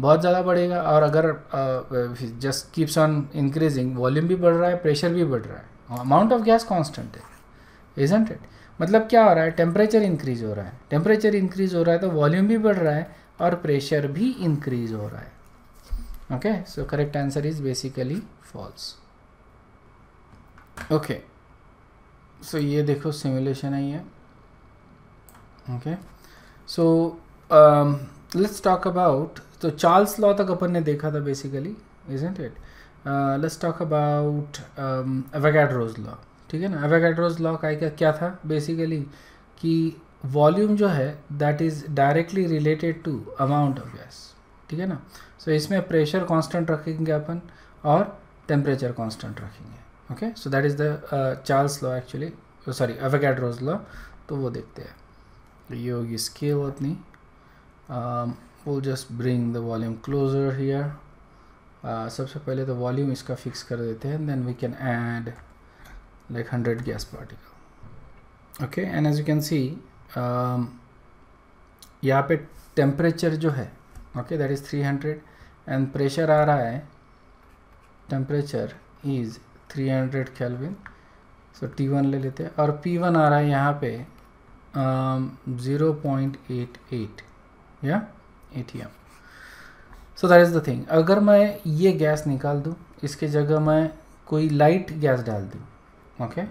बहुत ज़्यादा बढ़ेगा और अगर just keeps on increasing volume भी बढ़ रहा है प्रेशर भी बढ़ रहा है अमाउंट ऑफ गैस कांस्टेंट है इजेंट इट मतलब क्या हो रहा है टेम्परेचर इंक्रीज हो रहा है टेम्परेचर इंक्रीज हो रहा है तो वॉल्यूम भी बढ़ रहा है और प्रेशर भी इंक्रीज हो रहा है okay so correct answer is basically false okay so ये देखो सिमुलेशन है ये okay so let's talk about तो चार्ल्स लॉ तक अपन ने देखा था basically is it let's talk about रोज लॉ ठीक है ना एवेगाड्रोज लॉ का क्या था बेसिकली कि वॉल्यूम जो है that is directly related to amount of gas ठीक है ना सो so, इसमें प्रेशर कांस्टेंट रखेंगे अपन और टेम्परेचर कांस्टेंट रखेंगे okay so that is the Charles law actually sorry Avogadro's law तो वो देखते हैं ये होगी स्केल अपनी वो just bring the volume closer here सबसे पहले तो वॉल्यूम इसका फिक्स कर देते हैं then we can add like 100 gas particle okay and as you can see um, यहाँ पे टेम्परेचर जो है okay that is 300 and pressure आ रहा है temperature is 300 hundred kelvin so T one ले लेते हैं और पी वन आ रहा है यहाँ पे ज़ीरो पॉइंट एट एट या A T M so that is the thing अगर मैं ये गैस निकाल दूँ इसके जगह मैं कोई लाइट गैस डाल दूँ okay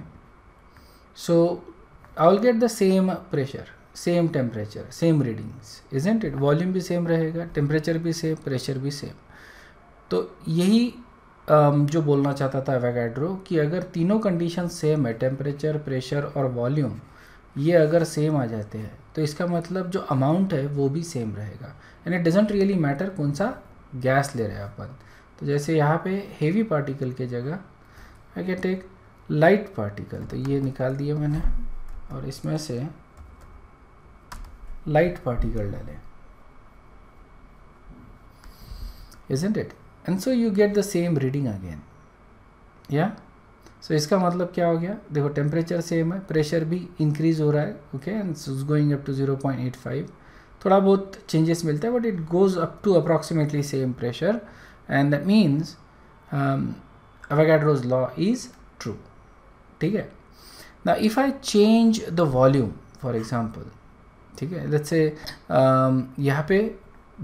so I will get the same pressure same temperature same readings isn't it volume bhi same rahega temperature bhi same pressure bhi same to yahi um, जो बोलना चाहता था एवेगाड्रो कि अगर तीनों कंडीशन सेम है टेम्परेचर प्रेशर और volume ये अगर सेम आ जाते हैं तो इसका मतलब जो अमाउंट है वो भी सेम रहेगा and it doesn't really matter कौन सा गैस ले रहे हैं अपन तो जैसे यहाँ पे हेवी पार्टिकल के जगह I can take light particle तो ये निकाल दिए मैंने और इसमें से लाइट पार्टिकल डाले is it and so you get the same reading again या सो इसका मतलब क्या हो गया देखो टेम्परेचर सेम है प्रेशर भी इंक्रीज हो रहा है okay and going up to 0.85 थोड़ा बहुत चेंजेस मिलता है but it goes up to approximately same pressure and that means अवेगाड्रोज law is true ठीक है ना if I change the volume for example ठीक है लेट्स से um, यहाँ पे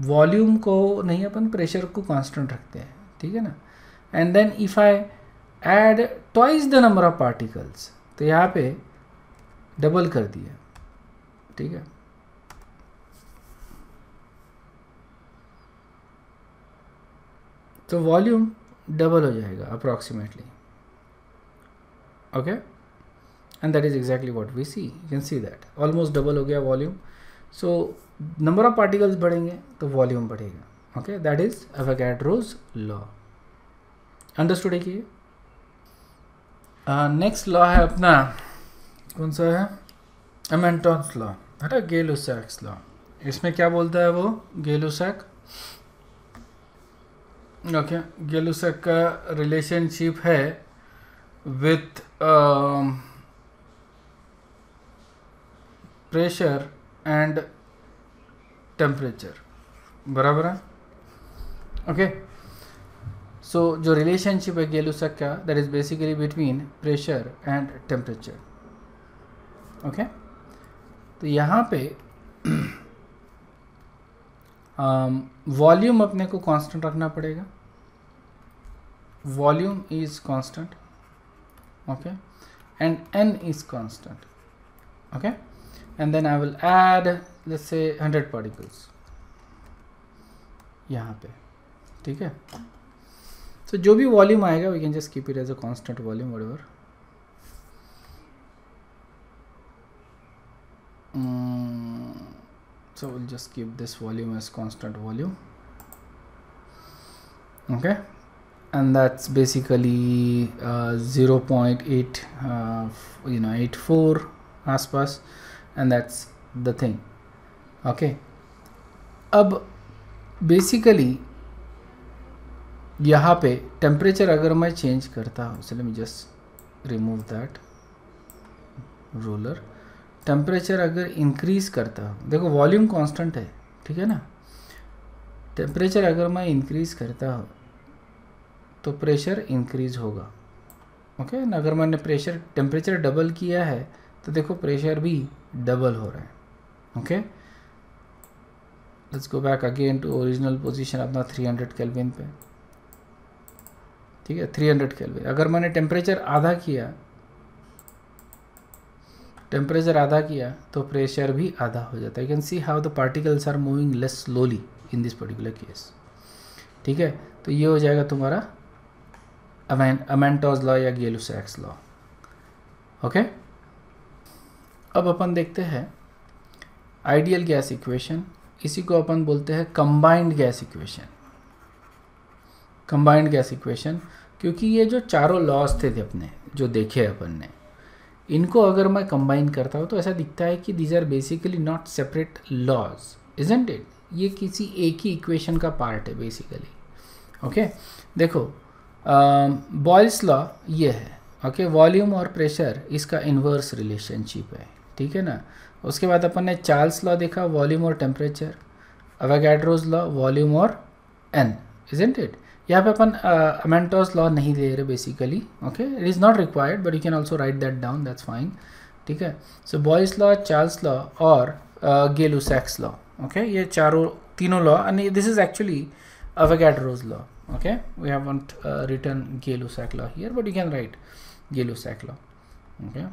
वॉल्यूम को नहीं अपन प्रेशर को कांस्टेंट रखते हैं ठीक है ना and then if I add twice the number of particles तो यहाँ पे डबल कर दिया ठीक है तो वॉल्यूम डबल हो जाएगा approximately okay and that is exactly what we see you can see that almost double ho gaya volume so number of particles badhenge to volume badhega okay that is Avogadro's law understood hai है कि next law है अपना कौन सा है Amontons' law है ना गेलोसैक्स law इसमें क्या बोलता है वो गेलोसैक ओके okay, का रिलेशनशिप है with um, pressure and temperature बराबर है ओके सो जो रिलेशनशिप है गेलुसक का that is basically between pressure and temperature okay तो यहाँ पे वॉल्यूम um, अपने को कांस्टेंट रखना पड़ेगा volume is constant okay and n is constant okay and then I will add let's say 100 particles यहाँ पे So, है तो volume भी We can just keep it as a constant volume, whatever. Volume mm, so we'll just keep this volume as constant volume okay and that's basically uh, 0.8 uh, you know 84 aspas and that's the thing okay अब basically यहाँ पे temperature अगर मैं change करता हूँ so let me just remove that roller temperature अगर increase करता हूँ देखो वॉल्यूम कांस्टेंट है ठीक है ना टेम्परेचर अगर मैं इंक्रीज़ करता हूँ तो प्रेशर इंक्रीज होगा ओके okay? अगर मैंने प्रेशर टेम्परेचर डबल किया है तो देखो प्रेशर भी डबल हो रहा है okay let's go back again to original position अपना 300 केल्विन पे ठीक है 300 केल्विन अगर मैंने टेम्परेचर आधा किया टेम्परेचर आधा किया तो प्रेशर भी आधा हो जाता है you can see how the particles are moving less slowly in this particular case ठीक है तो ये हो जाएगा तुम्हारा अमेंटोज लॉ या गेलू सैक्स लॉ ओके अब अपन देखते हैं आइडियल गैस इक्वेशन इसी को अपन बोलते हैं combined gas equation combined gas equation क्योंकि ये जो चारों लॉस थे, थे अपने जो देखे अपन ने इनको अगर मैं कंबाइन करता हूँ तो ऐसा दिखता है कि these are basically not separate laws isn't it ये किसी एक ही इक्वेशन का पार्ट है बेसिकली ओके okay? देखो बॉयल्स um, लॉ ये है ओके okay, वॉल्यूम और प्रेशर इसका इन्वर्स रिलेशनशिप है ठीक है ना उसके बाद अपन ने चार्ल्स लॉ देखा वॉल्यूम और टेम्परेचर अवेगैड्रोज लॉ वॉल्यूम और एन इजेंट इट यहाँ पे अपन अमेंटोज uh, लॉ नहीं दे रहे basically okay it is not required but you can also write that down that's fine ठीक है so Boyle's law Charles law और गेलूसैक्स लॉ ओके ये चारों तीनों law and this is actually Avogadro's law okay we haven't uh, written Gay-Lussac law here but you can write Gay-Lussac law okay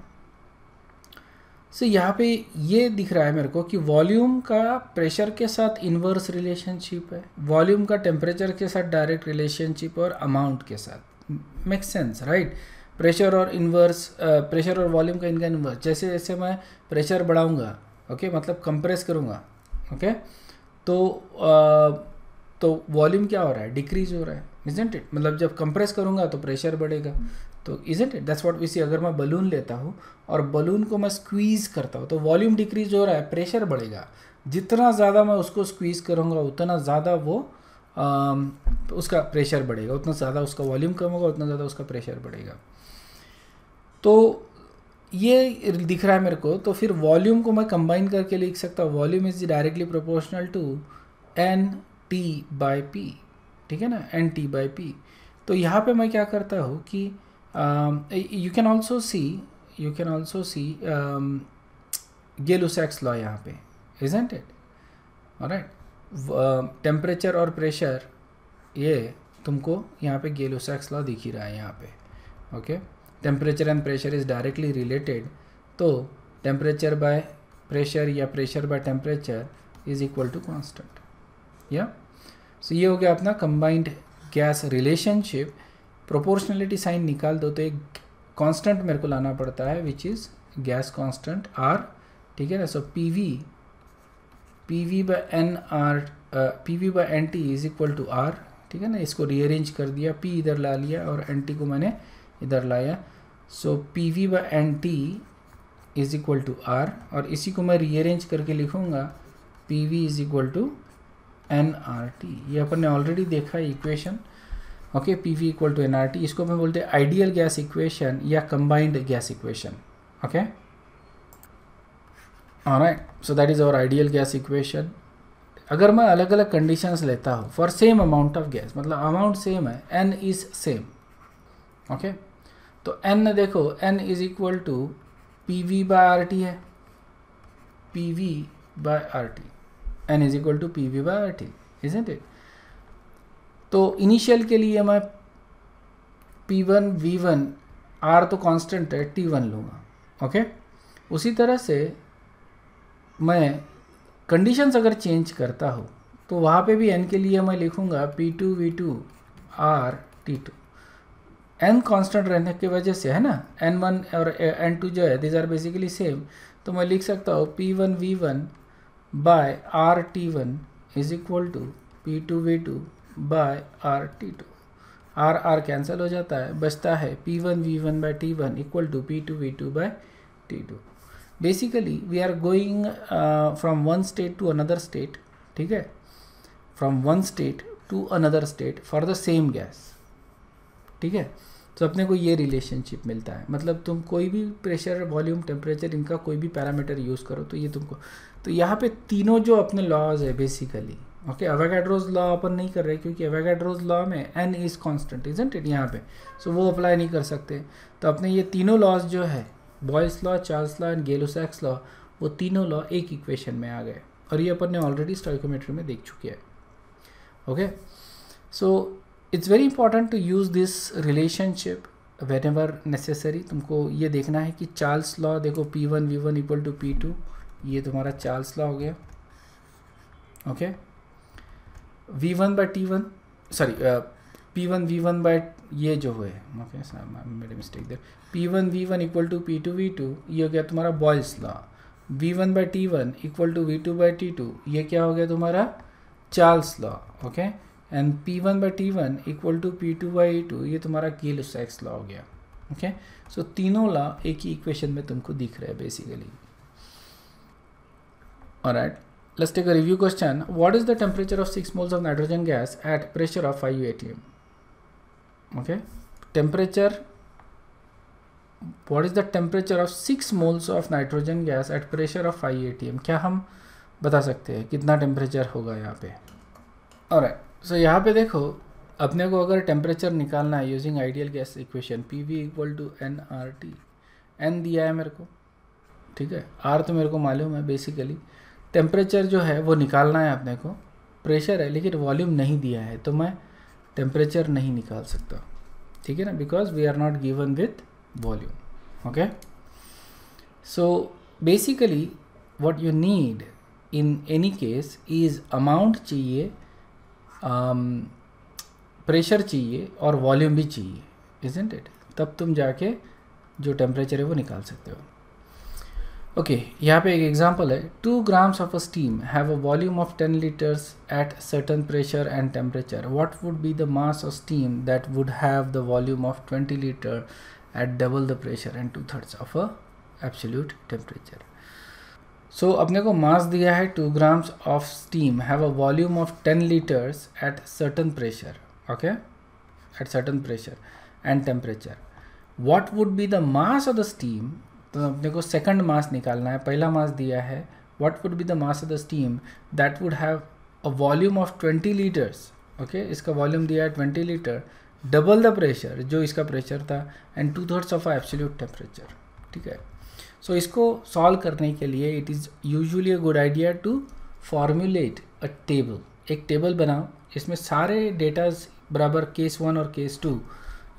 so, यहाँ पे ये दिख रहा है मेरे को कि वॉल्यूम का प्रेशर के साथ इन्वर्स रिलेशनशिप है वॉल्यूम का टेम्परेचर के साथ डायरेक्ट रिलेशनशिप और अमाउंट के साथ मेक सेंस राइट प्रेशर और इन्वर्स प्रेशर uh, और वॉल्यूम का इनका इन्वर्स जैसे जैसे मैं प्रेशर बढ़ाऊँगा ओके okay? मतलब कंप्रेस करूँगा ओके okay? तो uh, तो वॉल्यूम क्या हो रहा है डिक्रीज हो रहा है इजेंट इट मतलब जब कंप्रेस करूँगा तो प्रेशर बढ़ेगा तो isn't it that's what we see अगर मैं बलून लेता हूँ और बलून को मैं स्क्वीज़ करता हूँ तो वॉल्यूम डिक्रीज हो रहा है प्रेशर बढ़ेगा जितना ज़्यादा मैं उसको स्क्वीज़ करूँगा उतना ज़्यादा वो आ, तो उसका प्रेशर बढ़ेगा उतना ज़्यादा उसका वॉल्यूम कम होगा उतना ज़्यादा उसका प्रेशर बढ़ेगा तो ये दिख रहा है मेरे को तो फिर वॉल्यूम को मैं कंबाइन करके लिख सकता हूँ volume is directly proportional to N T by P ठीक है ना एन टी बाय पी तो यहाँ पे मैं क्या करता हूँ कि you can also see you can also see Gay Lussac's law यहाँ पे इजेंट इट राइट टेम्परेचर और प्रेशर ये तुमको यहाँ पे गेलोसैक्स लॉ दिख ही रहा है यहाँ पे okay temperature and pressure is directly related तो टेम्परेचर बाय प्रेशर या pressure by temperature is equal to constant या सो ये हो गया अपना combined gas relationship proportionality sign निकाल दो तो एक कांस्टेंट मेरे को लाना पड़ता है which is gas constant R ठीक है ना so P V P V by N R P V by N T is equal to R ठीक है ना इसको रीअरेंज कर दिया पी इधर ला लिया और एन टी को मैंने इधर लाया so P V by N T is equal to R और इसी को मैं रीअरेंज करके लिखूँगा P V is equal to N R T ये अपन ने ऑलरेडी देखा है equation okay P V equal to N R T इसको मैं बोलते हैं आइडियल गैस इक्वेशन या combined gas equation okay right so that is our ideal gas equation अगर मैं अलग अलग कंडीशंस लेता हूँ for same amount of gas मतलब अमाउंट सेम है एन इज़ सेम ओके तो एन देखो N is equal to P V by R T है P V by R T N is equal to P V by T is it तो initial के लिए मैं P one V one R तो constant है T one लूँगा okay उसी तरह से मैं कंडीशंस अगर चेंज करता हूँ तो वहाँ पे भी एन के लिए मैं लिखूँगा P two V two R T two N constant रहने की वजह से है ना एन वन और एन टू जो है दिज आर बेसिकली सेम तो मैं लिख सकता हूँ P one V one by RT1 is equal to P2V2 by RT2. R R cancel हो जाता है बचता है P one V one by T one equal to P two V two by T two basically we are going from one state to another state ठीक है from one state to another state for the same gas ठीक है तो अपने को ये relationship मिलता है मतलब तुम कोई भी प्रेशर वॉल्यूम टेम्परेचर इनका कोई भी पैरामीटर यूज़ करो तो ये तुमको तो यहाँ पे तीनों जो अपने लॉज है बेसिकली ओके अवेगाड्रोज लॉ अपन नहीं कर रहे क्योंकि अवेगाड्रोज लॉ में N is constant isn't it यहाँ पे सो so, वो अप्लाई नहीं कर सकते तो अपने ये तीनों लॉज जो है Boyle's law Charles law and Gay Lussac's law वो तीनों लॉ एक इक्वेशन में आ गए और ये अपन ने ऑलरेडी स्टॉइकोमेट्री में देख चुके हैं okay so it's very important to use this relationship whenever necessary तुमको ये देखना है कि चार्ल्स लॉ देखो P one V one equal to P two ये तुम्हारा चार्ल्स लॉ हो गया okay V one by T one sorry P one V one by ये जो हुए ओके मेरे mistake there P one V one equal to P two V two ये हो गया तुम्हारा Boyle's law V one by T one equal to V two by T two ये क्या हो गया तुम्हारा Charles law okay okay? And P one by T one equal to P two by two ये तुम्हारा के उसका एक्स लॉ हो गया ओके okay? सो so, तीनों लॉ एक ही इक्वेशन में तुमको दिख रहा है बेसिकली और right let's take a review question what is the temperature of six moles of nitrogen gas at pressure of five M okay temperature what is the temperature of six moles of nitrogen gas at pressure of 5 M क्या हम बता सकते हैं कितना temperature होगा यहाँ पे और सो so, यहाँ पे देखो अपने को अगर टेम्परेचर निकालना है using ideal gas equation P V equal to N R T N दिया है मेरे को ठीक है आर तो मेरे को मालूम है बेसिकली टेम्परेचर जो है वो निकालना है अपने को प्रेशर है लेकिन वॉल्यूम नहीं दिया है तो मैं टेम्परेचर नहीं निकाल सकता ठीक है ना because we are not given with volume okay so basically what you need in any case is amount चाहिए प्रेशर um, चाहिए और वॉल्यूम भी चाहिए इजेंट इट तब तुम जाके जो टेम्परेचर है वो निकाल सकते हो ओके okay, यहाँ पे एक एग्जांपल है two grams of a steam have a volume of ten litres at certain pressure and temperature what would be the mass of steam that would have the volume of twenty litre at double the pressure and two thirds of a absolute temperature so so, अपने को mass दिया है two grams of steam have a volume of ten litres at certain pressure okay at certain pressure and temperature what would be the mass of the steam तो अपने को second mass निकालना है पहला मास दिया है what would be the mass of the steam that would have a volume of twenty litres okay इसका volume दिया है twenty litre double the pressure जो इसका प्रेशर था and two thirds of absolute temperature ठीक है सो so, इसको solve करने के लिए it is usually a good idea to formulate a table एक टेबल बनाओ इसमें सारे डेटाज बराबर केस वन और केस टू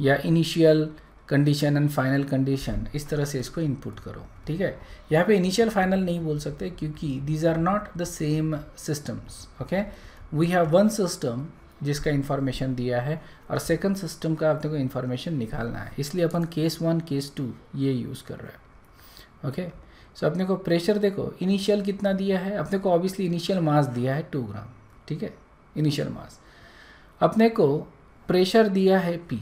या initial condition and final condition इस तरह से इसको इनपुट करो ठीक है यहाँ पे इनिशियल फाइनल नहीं बोल सकते क्योंकि these are not the same systems okay we have one system जिसका इन्फॉर्मेशन दिया है और सेकंड सिस्टम का अपने को इन्फॉर्मेशन निकालना है इसलिए अपन केस वन केस टू ये यूज़ कर रहे हैं ओके सो अपने को प्रेशर देखो इनिशियल कितना दिया है अपने को ऑब्वियसली इनिशियल मास दिया है टू ग्राम ठीक है इनिशियल मास अपने को प्रेशर दिया है पी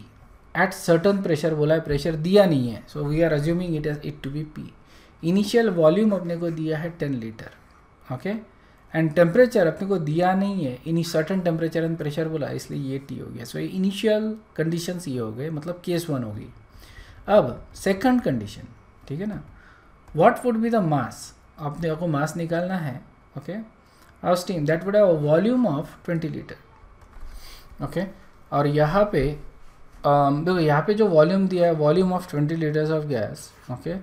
एट सर्टन प्रेशर बोला है प्रेशर दिया नहीं है so we are assuming it as it to be P initial volume अपने को दिया है ten litre okay and temperature अपने को दिया नहीं है in certain temperature and pressure बोला इसलिए ये टी हो गया सो इनिशियल कंडीशंस ये हो गए मतलब केस वन होगी अब सेकंड कंडीशन ठीक है ना what would be the mass आपने को मास निकालना है ओके और steam that would have volume of twenty litre okay और यहाँ पे um, देखो यहाँ पे जो वॉल्यूम दिया है volume of twenty litres of gas okay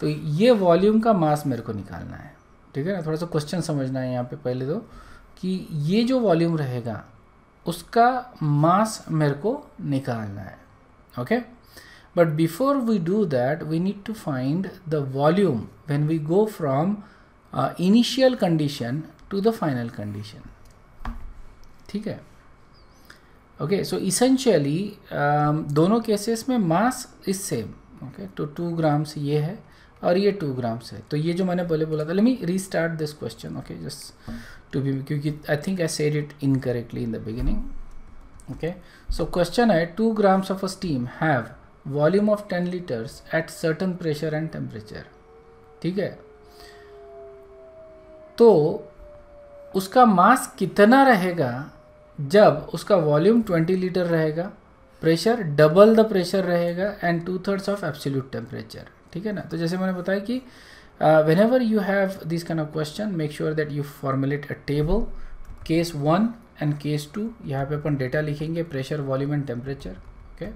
तो ये वॉल्यूम का मास मेरे को निकालना है ठीक है ना थोड़ा सा क्वेश्चन समझना है यहाँ पे पहले तो कि ये जो वॉल्यूम रहेगा उसका मास मेरे को निकालना है okay okay? But before we do that, we need to find the volume when we go from uh, initial condition to the final condition. theek hai okay so essentially um, dono cases mein mass is same okay to 2 grams ye hai और ये two grams है तो ये जो मैंने पहले बोला था let me restart this question okay just to be क्योंकि I think I said it incorrectly in the beginning okay so question है two grams of a steam have volume of ten litres at certain pressure and temperature ठीक है तो उसका mass कितना रहेगा जब उसका वॉल्यूम 20 लीटर रहेगा प्रेशर डबल द प्रेशर रहेगा and two thirds of absolute temperature ठीक है ना तो जैसे मैंने बताया कि whenever you have this kind of question make sure that you formulate a table case one and case two यहाँ पे अपन डेटा लिखेंगे pressure volume and temperature okay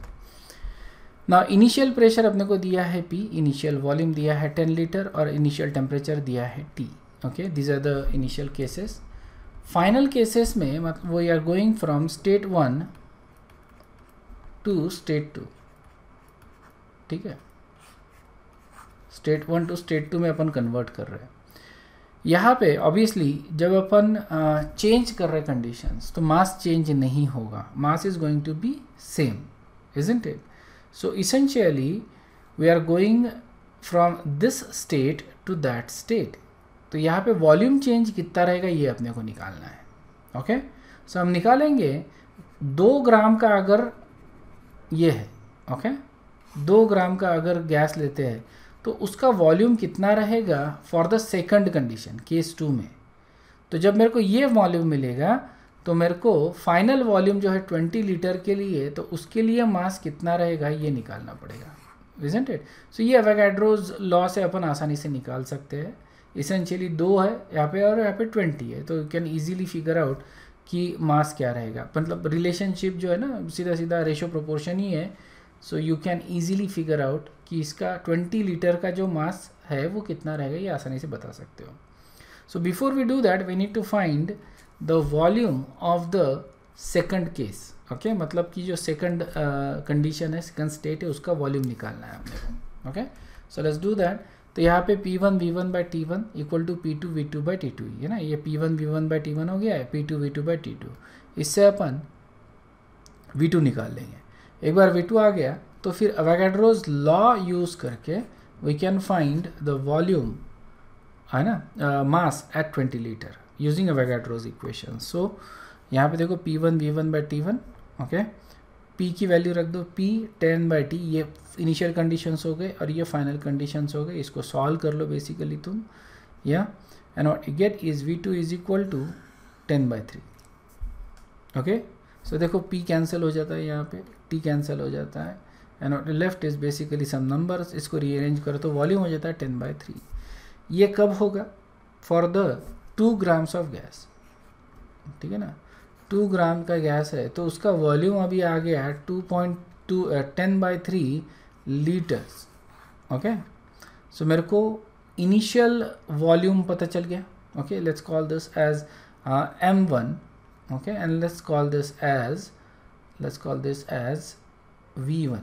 ना इनिशियल प्रेशर अपने को दिया है पी इनिशियल वॉल्यूम दिया है टेन लीटर और इनिशियल टेम्परेचर दिया है T okay these are the initial cases final cases में मतलब we are going from state one to state two ठीक है state one to state two में अपन कन्वर्ट कर रहे हैं यहाँ पे ऑब्वियसली जब अपन चेंज कर रहे कंडीशंस तो मास चेंज नहीं होगा mass is going to be same is it So essentially we are going from this state to that state. तो यहाँ पे वॉल्यूम चेंज कितना रहेगा ये अपने को निकालना है ओके okay? सो so, हम निकालेंगे दो ग्राम का अगर ये है ओके okay? दो ग्राम का अगर गैस लेते हैं तो उसका वॉल्यूम कितना रहेगा for the second condition case two में तो जब मेरे को ये वॉल्यूम मिलेगा तो मेरे को फाइनल वॉल्यूम जो है ट्वेंटी लीटर के लिए तो उसके लिए मास कितना रहेगा ये निकालना पड़ेगा इजेंट इट सो ये अवेगैड्रोज लॉ से अपन आसानी से निकाल सकते हैं इसेंशियली दो है यहाँ पे और यहाँ पे ट्वेंटी है तो you can easily figure out कि मास क्या रहेगा मतलब रिलेशनशिप जो है ना सीधा सीधा रेशो प्रोपोर्शन ही है so you can easily figure out कि इसका ट्वेंटी लीटर का जो मास है वो कितना रहेगा ये आसानी से बता सकते हो so before we do that we need to find the volume of the second case okay मतलब कि जो सेकंड कंडीशन uh, है सेकंड स्टेट है उसका वॉल्यूम निकालना है हमने okay so let's do that तो यहाँ पे P1 V1 V one by T one equal to P two V two by T two है ना ये P1 V1 V one by T one हो गया है P2 V2 V two by T two इससे अपन V2 निकाल लेंगे एक बार V2 आ गया तो फिर अवेगाड्रोज लॉ यूज़ करके we can find the volume है ना mass at twenty litre using Avogadro's equation so यहाँ पे देखो P one V one by T one okay P की वैल्यू रख दो पी टेन बाई टी ये इनिशियल कंडीशंस हो गए और ये फाइनल कंडीशंस हो गए इसको सॉल्व कर लो बेसिकली तुम या and what get is V two is equal to ten by three okay so देखो पी कैंसिल हो जाता है यहाँ पे टी कैंसिल हो जाता है and what left is basically some number इसको रीअरेंज करो तो वॉल्यूम हो जाता है टेन बाई थ्री ये कब होगा for the two grams of gas ठीक है ना टू ग्राम का गैस है तो उसका वॉल्यूम अभी आ गया है two point two ten by three litres okay so मेरे को इनिशियल वॉल्यूम पता चल गया okay let's call this as M one okay and let's call this as let's call this as V one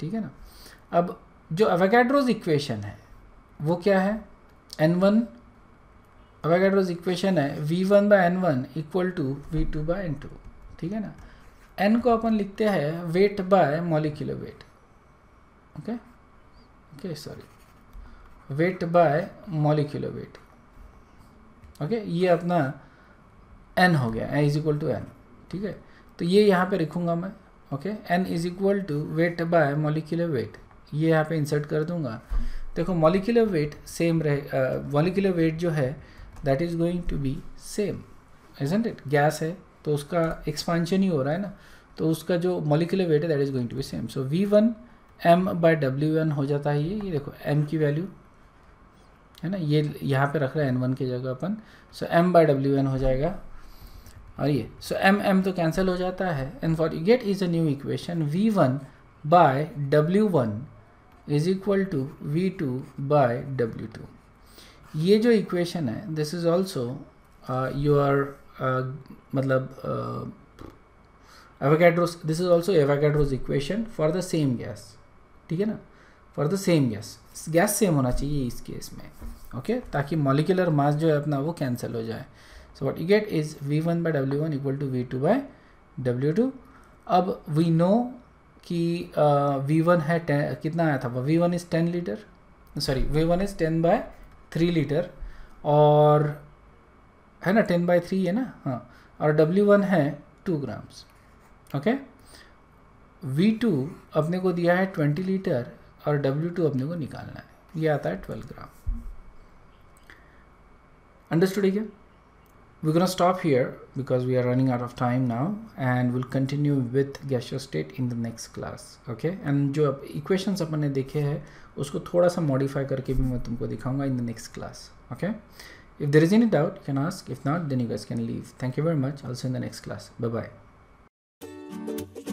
ठीक है ना अब जो एवेगेड्रोज इक्वेशन है वो क्या है एन वन अवागाड्रोज इक्वेशन है V one by N one equal to V two by N two ठीक है ना एन को अपन लिखते हैं weight by molecular weight okay okay sorry weight by molecular weight okay ये अपना एन हो गया N is equal to N ठीक है तो ये यहाँ पे लिखूंगा मैं ओके N is equal to weight by molecular weight ये यहाँ पे इंसर्ट कर दूंगा देखो मॉलिक्यूलर वेट सेम रहे मॉलिक्यूलर वेट जो है that is going to be same isn't it gas है तो उसका एक्सपांशन ही हो रहा है ना तो उसका जो मोलिकुलर वेट है that is going to be same so V one M by W one हो जाता है ये ये देखो एम की वैल्यू है ना ये यहाँ पे रख रहा है एन वन की जगह अपन so M by W N हो जाएगा और ये सो एम एम तो कैंसिल हो जाता है and for get is a new equation V one by W one is equal to V two by W two ये जो इक्वेशन है this is also you are मतलब Avogadro's this is also Avogadro's equation for the same gas ठीक है ना for the same gas gas same होना चाहिए इस केस में ओके okay? ताकि मॉलिकुलर मास जो है अपना वो कैंसिल हो जाए so what you get is V one by W one equal to V two by W two अब वी नो कि वी uh, वन है कितना आया था V one is ten litre sorry V one is ten by three litre और है ना ten by three है ना हाँ और डब्ल्यू वन है two grams okay V two अपने को दिया है ट्वेंटी लीटर और डब्ल्यू टू अपने को निकालना है ये आता है ट्वेल्व ग्राम अंडरस्टूड क्या we can stop here because we are running out of time now and will continue with gaseous state in the next class okay and जो इक्वेशन अपन ने देखे हैं उसको थोड़ा सा मॉडिफाई करके भी मैं तुमको दिखाऊंगा in the next class okay if there is any doubt can ask if not then you guys can leave thank you very much also in the next class bye bye